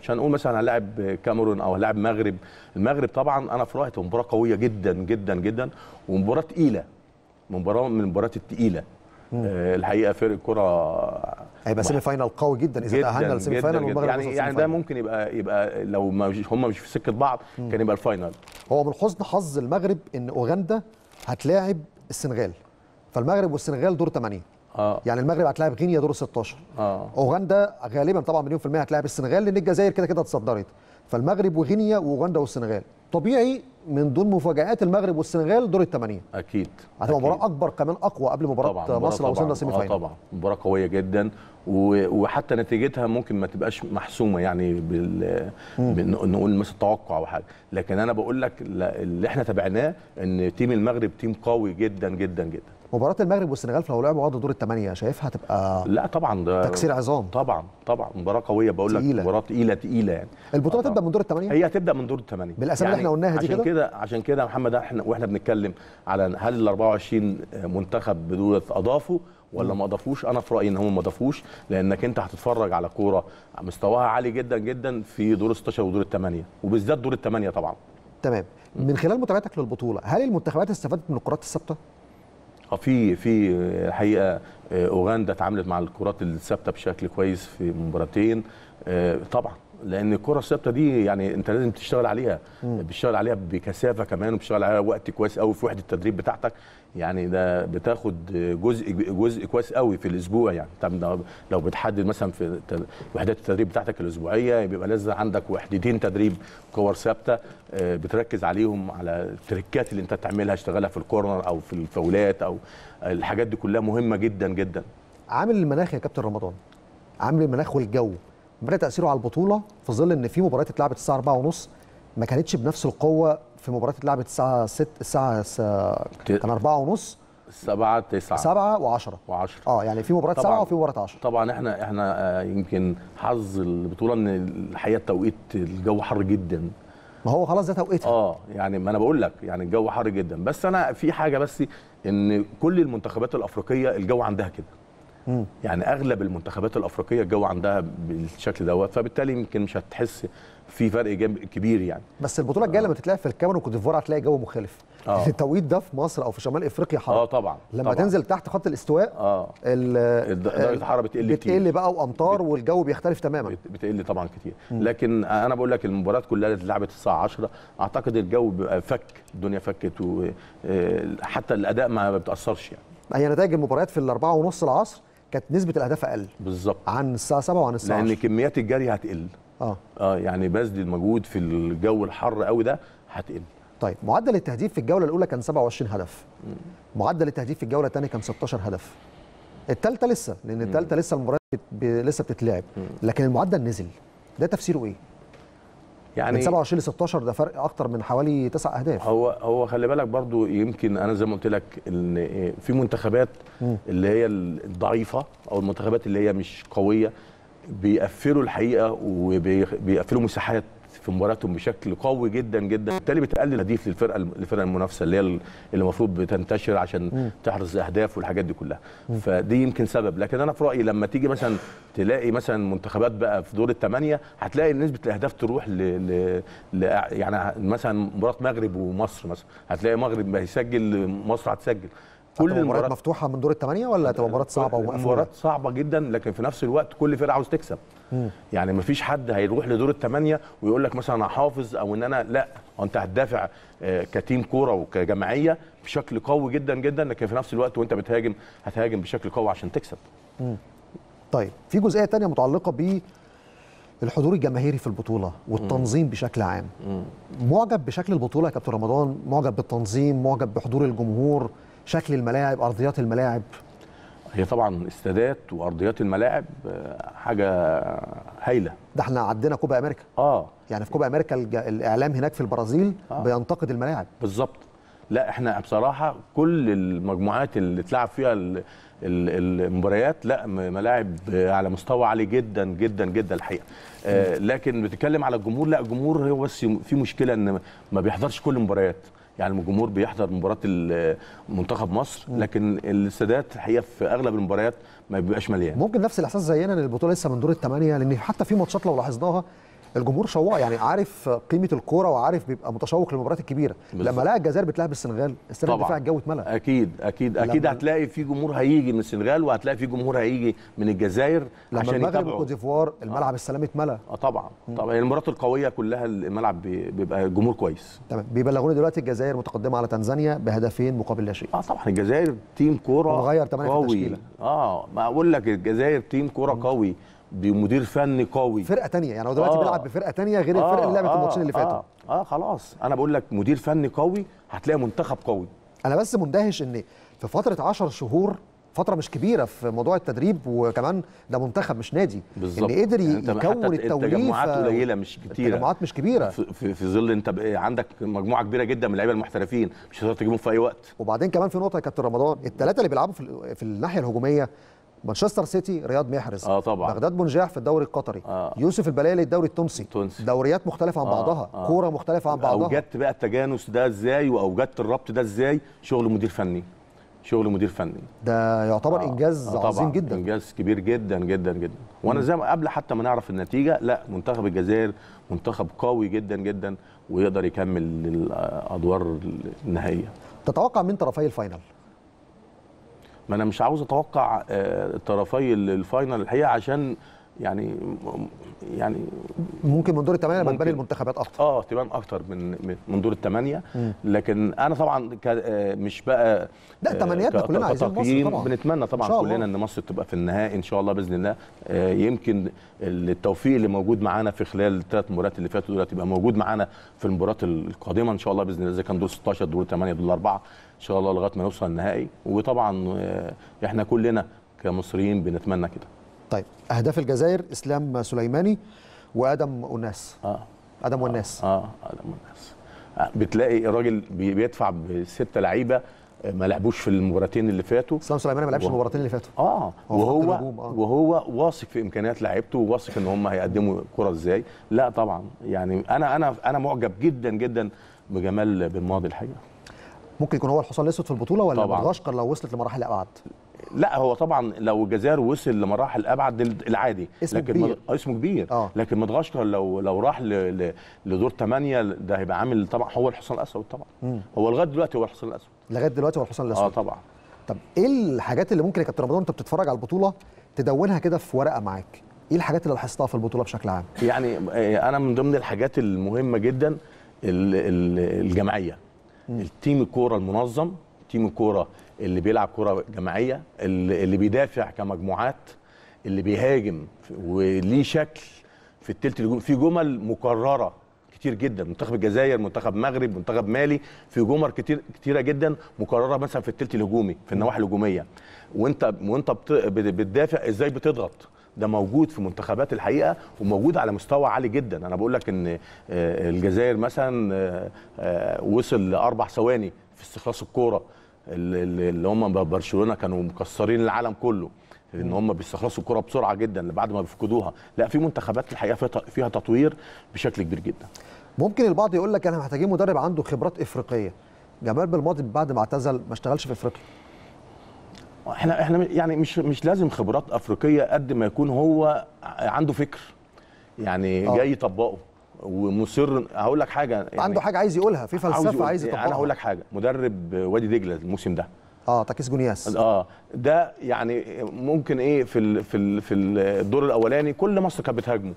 مش هنقول مثلا هنلاعب كاميرون او هنلاعب مغرب المغرب طبعا انا في رايي مباراه قويه جدا جدا جدا ومباراه تقيله مباراه من المباريات التقيله آه، الحقيقه فرق الكره هيبقى سيمي فاينل قوي جدا اذا تاهلنا لسيمي فاينل والمغرب يعني يعني ده ممكن يبقى يبقى لو مش هم مش في سكه بعض مم. كان يبقى الفاينل هو من حسن حظ المغرب ان اوغندا هتلاعب السنغال فالمغرب والسنغال دور 8 آه. يعني المغرب هتلاعب غينيا دور 16 اه اوغندا غالبا طبعا مليون في الميه هتلاعب السنغال لان الجزائر كده كده اتصدرت فالمغرب وغينيا واوغندا والسنغال طبيعي من دون مفاجات المغرب والسنغال دور الثمانيه اكيد هتبقى مباراه اكبر كمان اقوى قبل مباراه طبعًا مصر لو وصلنا آه، سيمي فاينل طبعا مباراه قويه جدا وحتى نتيجتها ممكن ما تبقاش محسومه يعني بال... نقول مثلا توقع او حاجه لكن انا بقول لك اللي احنا تابعناه ان تيم المغرب تيم قوي جدا جدا جدا مباراه المغرب والسنغال لو لعبوا بعض دور الثمانيه شايفها تبقى لا طبعا ده تكسير عظام طبعا طبعا مباراه قويه بقول لك مباراه تقيله تقيله يعني البطوله تبدا من دور الثمانيه هي هتبدا من دور الثمانيه بالاسامي يعني اللي احنا قلناها دي عشان كده عشان كده محمد احنا واحنا بنتكلم على هل ال 24 منتخب بدولة اضافوا ولا ما اضافوش انا في رايي ان هم ما اضافوش لانك انت هتتفرج على كوره مستواها عالي جدا جدا في دور 16 ودور الثمانيه وبالذات دور الثمانيه طبعا تمام من خلال متابعتك للبطوله هل المنتخبات استفادت من الكرات الثابته آه، في في الحقيقه آه، آه، اوغندا اتعاملت مع الكرات الثابته بشكل كويس في مباراتين طبعا لان الكره الثابته دي يعني انت لازم تشتغل عليها مم. بتشتغل عليها بكثافه كمان وبتشتغل عليها وقت كويس قوي في وحده التدريب بتاعتك يعني ده بتاخد جزء جزء كويس قوي في الاسبوع يعني طب لو بتحدد مثلا في وحدات التدريب بتاعتك الاسبوعيه بيبقى لازم عندك وحدتين تدريب كور ثابته آه، بتركز عليهم على التركات اللي انت تعملها اشتغلها في الكورنر او في الفاولات او الحاجات دي كلها مهمه جدا جدا عامل المناخ يا كابتن رمضان عامل المناخ والجو بدا تاثيره على البطوله في ظل ان في مباريات اتلعبت الساعه 4:30 ما كانتش بنفس القوه في مباريات اتلعبت الساعه 6 الساعه س... كان 4:30 7 9 7 و10 و10 اه يعني في مباراه 7 وفي مباراه 10 طبعا احنا احنا آه، يمكن حظ البطوله ان الحقيقه التوقيت الجو حر جدا ما هو خلاص ده توقيتها اه يعني ما انا بقول لك يعني الجو حر جدا بس انا في حاجه بس ان كل المنتخبات الافريقيه الجو عندها كده مم. يعني اغلب المنتخبات الافريقيه الجو عندها بالشكل دوت فبالتالي يمكن مش هتحس في فرق كبير يعني بس البطوله الجايه لما تتلعب في الكاميرون وكوت ديفوار هتلاقي جو مختلف آه. التوقيت ده في مصر او في شمال افريقيا حر اه طبعا لما طبعًا. تنزل تحت خط الاستواء اه درجه الحراره بتقل كتير بتقل بقى وامطار بت... والجو بيختلف تماما بتقل طبعا كتير مم. لكن انا بقول لك المباراه كلها اتلعبت الساعه 10 اعتقد الجو بيبقى فك الدنيا فكت وحتى آه، الاداء ما بتاثرش يعني هي نتائج المباريات في الأربعة ونص العصر كانت نسبه الاهداف اقل بالظبط عن الساعه 7 وعن الساعه لان كميات الجري هتقل اه اه يعني بذل المجهود في الجو الحر قوي ده هتقل طيب معدل التهديف في الجوله الاولى كان 27 هدف معدل التهديف في الجوله الثانيه كان 16 هدف الثالثه لسه لان الثالثه لسه المباراه لسه بتتلعب لكن المعدل نزل ده تفسيره ايه يعني من 27 ل 16 ده فرق اكتر من حوالي تسع اهداف هو هو خلي بالك برضو يمكن انا زي ما قلت لك ان في منتخبات اللي هي الضعيفه او المنتخبات اللي هي مش قويه بيقفلوا الحقيقه وبيقفلوا مساحات في مباراتهم بشكل قوي جدا جدا بالتالي بتقلل هديف للفرقه الفرقه المنافسه اللي هي اللي المفروض بتنتشر عشان تحرز اهداف والحاجات دي كلها فدي يمكن سبب لكن انا في رايي لما تيجي مثلا تلاقي مثلا منتخبات بقى في دور الثمانيه هتلاقي نسبه الاهداف تروح ل... يعني مثلا مباراه مغرب ومصر مثلا هتلاقي المغرب هيسجل مصر هتسجل كل المباريات مفتوحه من دور الثمانيه ولا تبقى مباراه صعبه ومقفوله؟ مباراه صعبه جدا لكن في نفس الوقت كل فرقه عاوز تكسب مم. يعني ما فيش حد هيروح لدور الثمانيه ويقول لك مثلا انا حافظ او ان انا لا انت هتدافع آه، كتيم كوره وكجماعيه بشكل قوي جدا جدا لكن في نفس الوقت وانت بتهاجم هتهاجم بشكل قوي عشان تكسب. مم. طيب في جزئيه ثانيه متعلقه ب الحضور الجماهيري في البطوله والتنظيم مم. بشكل عام. مم. معجب بشكل البطوله يا كابتن رمضان، معجب بالتنظيم، معجب بحضور الجمهور، شكل الملاعب ارضيات الملاعب هي طبعا استادات وارضيات الملاعب آه، حاجه هايله ده احنا عدينا كوبا امريكا اه يعني في كوبا امريكا الاعلام هناك في البرازيل آه. بينتقد الملاعب بالظبط لا احنا بصراحه كل المجموعات اللي اتلعب فيها المباريات لا ملاعب على مستوى عالي جدا جدا جدا الحقيقه آه لكن بتتكلم على الجمهور لا الجمهور هو بس في مشكله ان ما بيحضرش كل المباريات يعني الجمهور بيحضر مباراه منتخب مصر لكن السادات الحقيقه في اغلب المباريات ما بيبقاش مليان ممكن نفس الاحساس زينا ان البطوله لسه من دور الثمانيه لان حتى في ماتشات لو لاحظناها الجمهور شواء يعني عارف قيمه الكوره وعارف بيبقى متشوق للمباريات الكبيره بالزبط. لما لقى الجزائر بتلعب السنغال استاد الدفاع الجو اتملى اكيد اكيد اكيد هتلاقي في جمهور هيجي من السنغال وهتلاقي في جمهور هيجي من الجزائر لما عشان المغرب والكوت ديفوار الملعب آه. السلام اتملى اه طبعا طبعا يعني المباريات القويه كلها الملعب بيبقى الجمهور كويس تمام بيبلغوني دلوقتي الجزائر متقدمه على تنزانيا بهدفين مقابل لا شيء اه طبعا الجزائر تيم كوره قوي تشكيلة. اه ما اقول لك الجزائر تيم كوره قوي بمدير فني قوي فرقه تانية يعني هو دلوقتي آه بيلعب بفرقه تانية غير آه الفرقه اللي لعبت آه الماتشين اللي آه، فاتوا آه, اه خلاص انا بقول لك مدير فني قوي هتلاقي منتخب قوي انا بس مندهش ان في فتره 10 شهور فتره مش كبيره في موضوع التدريب وكمان ده منتخب مش نادي بالظبط ان قدر يعني يكون التوليفه التجمعات قليله مش كتيره التجمعات مش كبيره في, في ظل انت عندك مجموعه كبيره جدا من اللعيبه المحترفين مش هتقدر تجيبهم في اي وقت وبعدين كمان في نقطه يا كابتن رمضان الثلاثه اللي بيلعبوا في, في الناحيه الهجوميه مانشستر سيتي رياض محرز اه طبعا بغداد بنجاح في الدوري القطري آه. يوسف البلايلي الدوري التونسي التونسي دوريات مختلفه عن آه، بعضها آه. آه. كوره مختلفه عن بعضها اوجدت بقى التجانس ده ازاي واوجدت الربط ده ازاي شغل مدير فني شغل مدير فني ده يعتبر آه. انجاز آه. عظيم جدا انجاز كبير جدا جدا جدا وانا زي ما قبل حتى ما نعرف النتيجه لا منتخب الجزائر منتخب قوي جدا جدا ويقدر يكمل الادوار النهائيه تتوقع من طرفي الفاينل ما انا مش عاوز اتوقع آه، طرفي الفاينل الحقيقه عشان يعني يعني ممكن من دور الثمانيه لما تبان المنتخبات اكتر اه تبان اكتر من من دور الثمانيه لكن انا طبعا آه، مش بقى لا تمنياتنا آه، كلنا عايزين مصر طبعا بنتمنى طبعا كلنا ان مصر تبقى في النهائي ان شاء الله باذن الله يمكن التوفيق اللي موجود معانا في خلال الثلاث مباريات اللي فاتوا دلوقتي يبقى موجود معانا في المباراه القادمه ان شاء الله باذن الله اذا كان دور 16 دور 8 دور 4 ان شاء الله لغايه ما نوصل النهائي وطبعا آه، احنا كلنا كمصريين بنتمنى كده طيب اهداف الجزائر اسلام سليماني وادم وناس اه ادم والناس اه, آه ادم والناس آه، بتلاقي الراجل بيدفع بسته لعيبه آه، ما لعبوش في المباراتين اللي فاتوا اسلام سليماني ما لعبش و... المباراتين اللي فاتوا اه وهو آه. وهو واثق في امكانيات لعيبته وواثق ان هم هيقدموا كره ازاي لا طبعا يعني انا انا انا معجب جدا جدا بجمال بن ماضي الحقيقه ممكن يكون هو الحصان الاسود في البطوله ولا مدغشقر لو وصلت لمراحل ابعد لا هو طبعا لو الجزائر وصل لمراحل ابعد العادي اسمه لكن كبير. مد... آه، اسمه كبير آه. لكن مدغشقر لو لو راح ل... ل... لدور ثمانية ده هيبقى عامل طبعا هو الحصان الاسود طبعا مم. هو لغايه دلوقتي هو الحصان الاسود لغايه دلوقتي هو الحصان الاسود اه طبعا طب ايه الحاجات اللي ممكن يا كابتن رمضان انت بتتفرج على البطوله تدونها كده في ورقه معاك ايه الحاجات اللي لاحظتها في البطوله بشكل عام يعني آه، انا من ضمن الحاجات المهمه جدا الجمعيه التيم الكوره المنظم تيم الكوره اللي بيلعب كوره جماعيه اللي, بيدافع كمجموعات اللي بيهاجم وليه شكل في التلت في جمل مكرره كتير جدا منتخب الجزائر منتخب مغرب منتخب مالي في جمل كتير كتيره جدا مكرره مثلا في التلت الهجومي في النواحي الهجوميه وانت وانت بتدافع ازاي بتضغط ده موجود في منتخبات الحقيقه وموجود على مستوى عالي جدا انا بقول لك ان آه، الجزائر مثلا آه، آه، وصل لاربع ثواني في استخلاص الكوره اللي هم برشلونه كانوا مكسرين العالم كله ان هم بيستخلصوا الكره بسرعه جدا بعد ما بيفقدوها لا في منتخبات الحقيقه فيها تطوير بشكل كبير جدا ممكن البعض يقول لك احنا محتاجين مدرب عنده خبرات افريقيه جمال بالماضي بعد ما اعتزل ما اشتغلش في افريقيا احنا احنا يعني مش مش لازم خبرات افريقيه قد ما يكون هو عنده فكر يعني أوه. جاي يطبقه ومصر هقول لك حاجه يعني عنده حاجه عايز يقولها في فلسفه عايز, يقول... عايز يطبقها يعني انا هقول لك حاجه مدرب وادي دجله الموسم ده اه تاكيس جونياس اه ده يعني ممكن ايه في ال في ال في الدور الاولاني كل مصر كانت بتهاجمه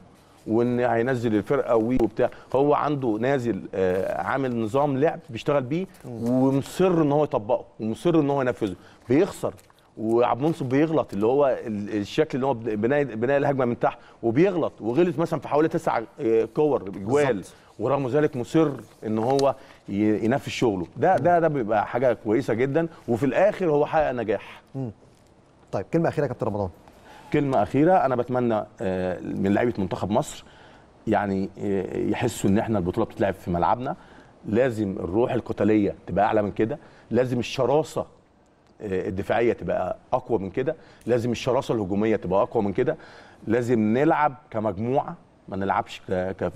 وان هينزل الفرقه وي وبتاع هو عنده نازل آه عامل نظام لعب بيشتغل بيه ومصر ان هو يطبقه ومصر ان هو ينفذه بيخسر وعبد المنصف بيغلط اللي هو الشكل اللي هو بناء بناء الهجمه من تحت وبيغلط وغلط مثلا في حوالي تسع آه، كور اجوال ورغم ذلك مصر ان هو ينفذ شغله ده ده ده بيبقى حاجه كويسه جدا وفي الاخر هو حقق نجاح طيب كلمه اخيره يا كابتن رمضان كلمه اخيره انا بتمنى آه، من لعيبه منتخب مصر يعني آه، يحسوا ان احنا البطوله بتتلعب في ملعبنا لازم الروح القتاليه تبقى اعلى من كده لازم الشراسه الدفاعيه تبقى اقوى من كده لازم الشراسه الهجوميه تبقى اقوى من كده لازم نلعب كمجموعه ما نلعبش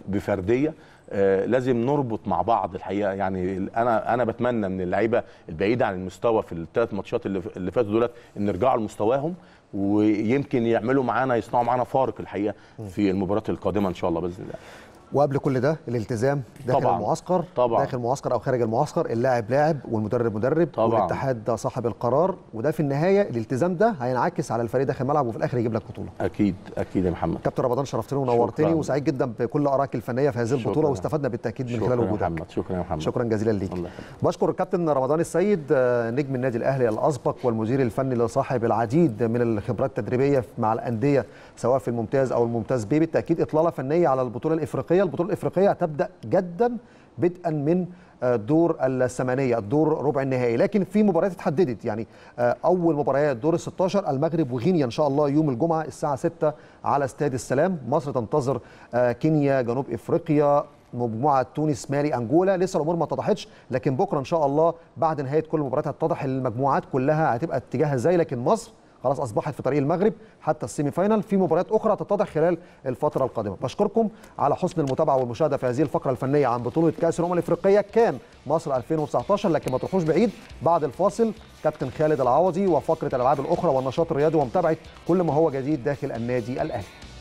بفرديه آه، لازم نربط مع بعض الحقيقه يعني انا انا بتمنى من اللعيبه البعيده عن المستوى في الثلاث ماتشات اللي فاتوا دولت ان يرجعوا لمستواهم ويمكن يعملوا معانا يصنعوا معانا فارق الحقيقه في المباراه القادمه ان شاء الله باذن الله وقبل كل ده الالتزام داخل طبعا. المعسكر طبعا. داخل المعسكر او خارج المعسكر اللاعب لاعب والمدرب مدرب طبعا. والاتحاد ده صاحب القرار وده في النهايه الالتزام ده هينعكس على الفريق داخل الملعب وفي الاخر يجيب لك بطوله اكيد اكيد يا محمد كابتن رمضان شرفتني ونورتني وسعيد جدا بكل ارائك الفنيه في هذه البطوله واستفدنا بالتاكيد من خلال وجودك محمد. شكرا يا محمد شكرا جزيلا ليك بشكر الكابتن رمضان السيد آه، نجم النادي الاهلي الاسبق والمدير الفني لصاحب العديد من الخبرات التدريبيه مع الانديه سواء في الممتاز او الممتاز بي بالتاكيد اطلاله فنيه على البطوله الافريقيه البطوله الافريقيه هتبدا جدا بدءا من آه، دور الثمانيه الدور ربع النهائي لكن في مباريات اتحددت يعني آه، اول مباريات دور ال 16 المغرب وغينيا ان شاء الله يوم الجمعه الساعه 6 على استاد السلام مصر تنتظر آه، كينيا جنوب افريقيا مجموعه تونس مالي انجولا لسه الامور ما اتضحتش لكن بكره ان شاء الله بعد نهايه كل المباريات هتتضح المجموعات كلها هتبقى اتجاهها ازاي لكن مصر خلاص اصبحت في طريق المغرب حتى السيمي فاينال في مباريات اخرى تتضح خلال الفتره القادمه بشكركم على حسن المتابعه والمشاهده في هذه الفقره الفنيه عن بطوله كاس الامم الافريقيه كان مصر 2019 لكن ما تروحوش بعيد بعد الفاصل كابتن خالد العوضي وفقره الالعاب الاخرى والنشاط الرياضي ومتابعه كل ما هو جديد داخل النادي الاهلي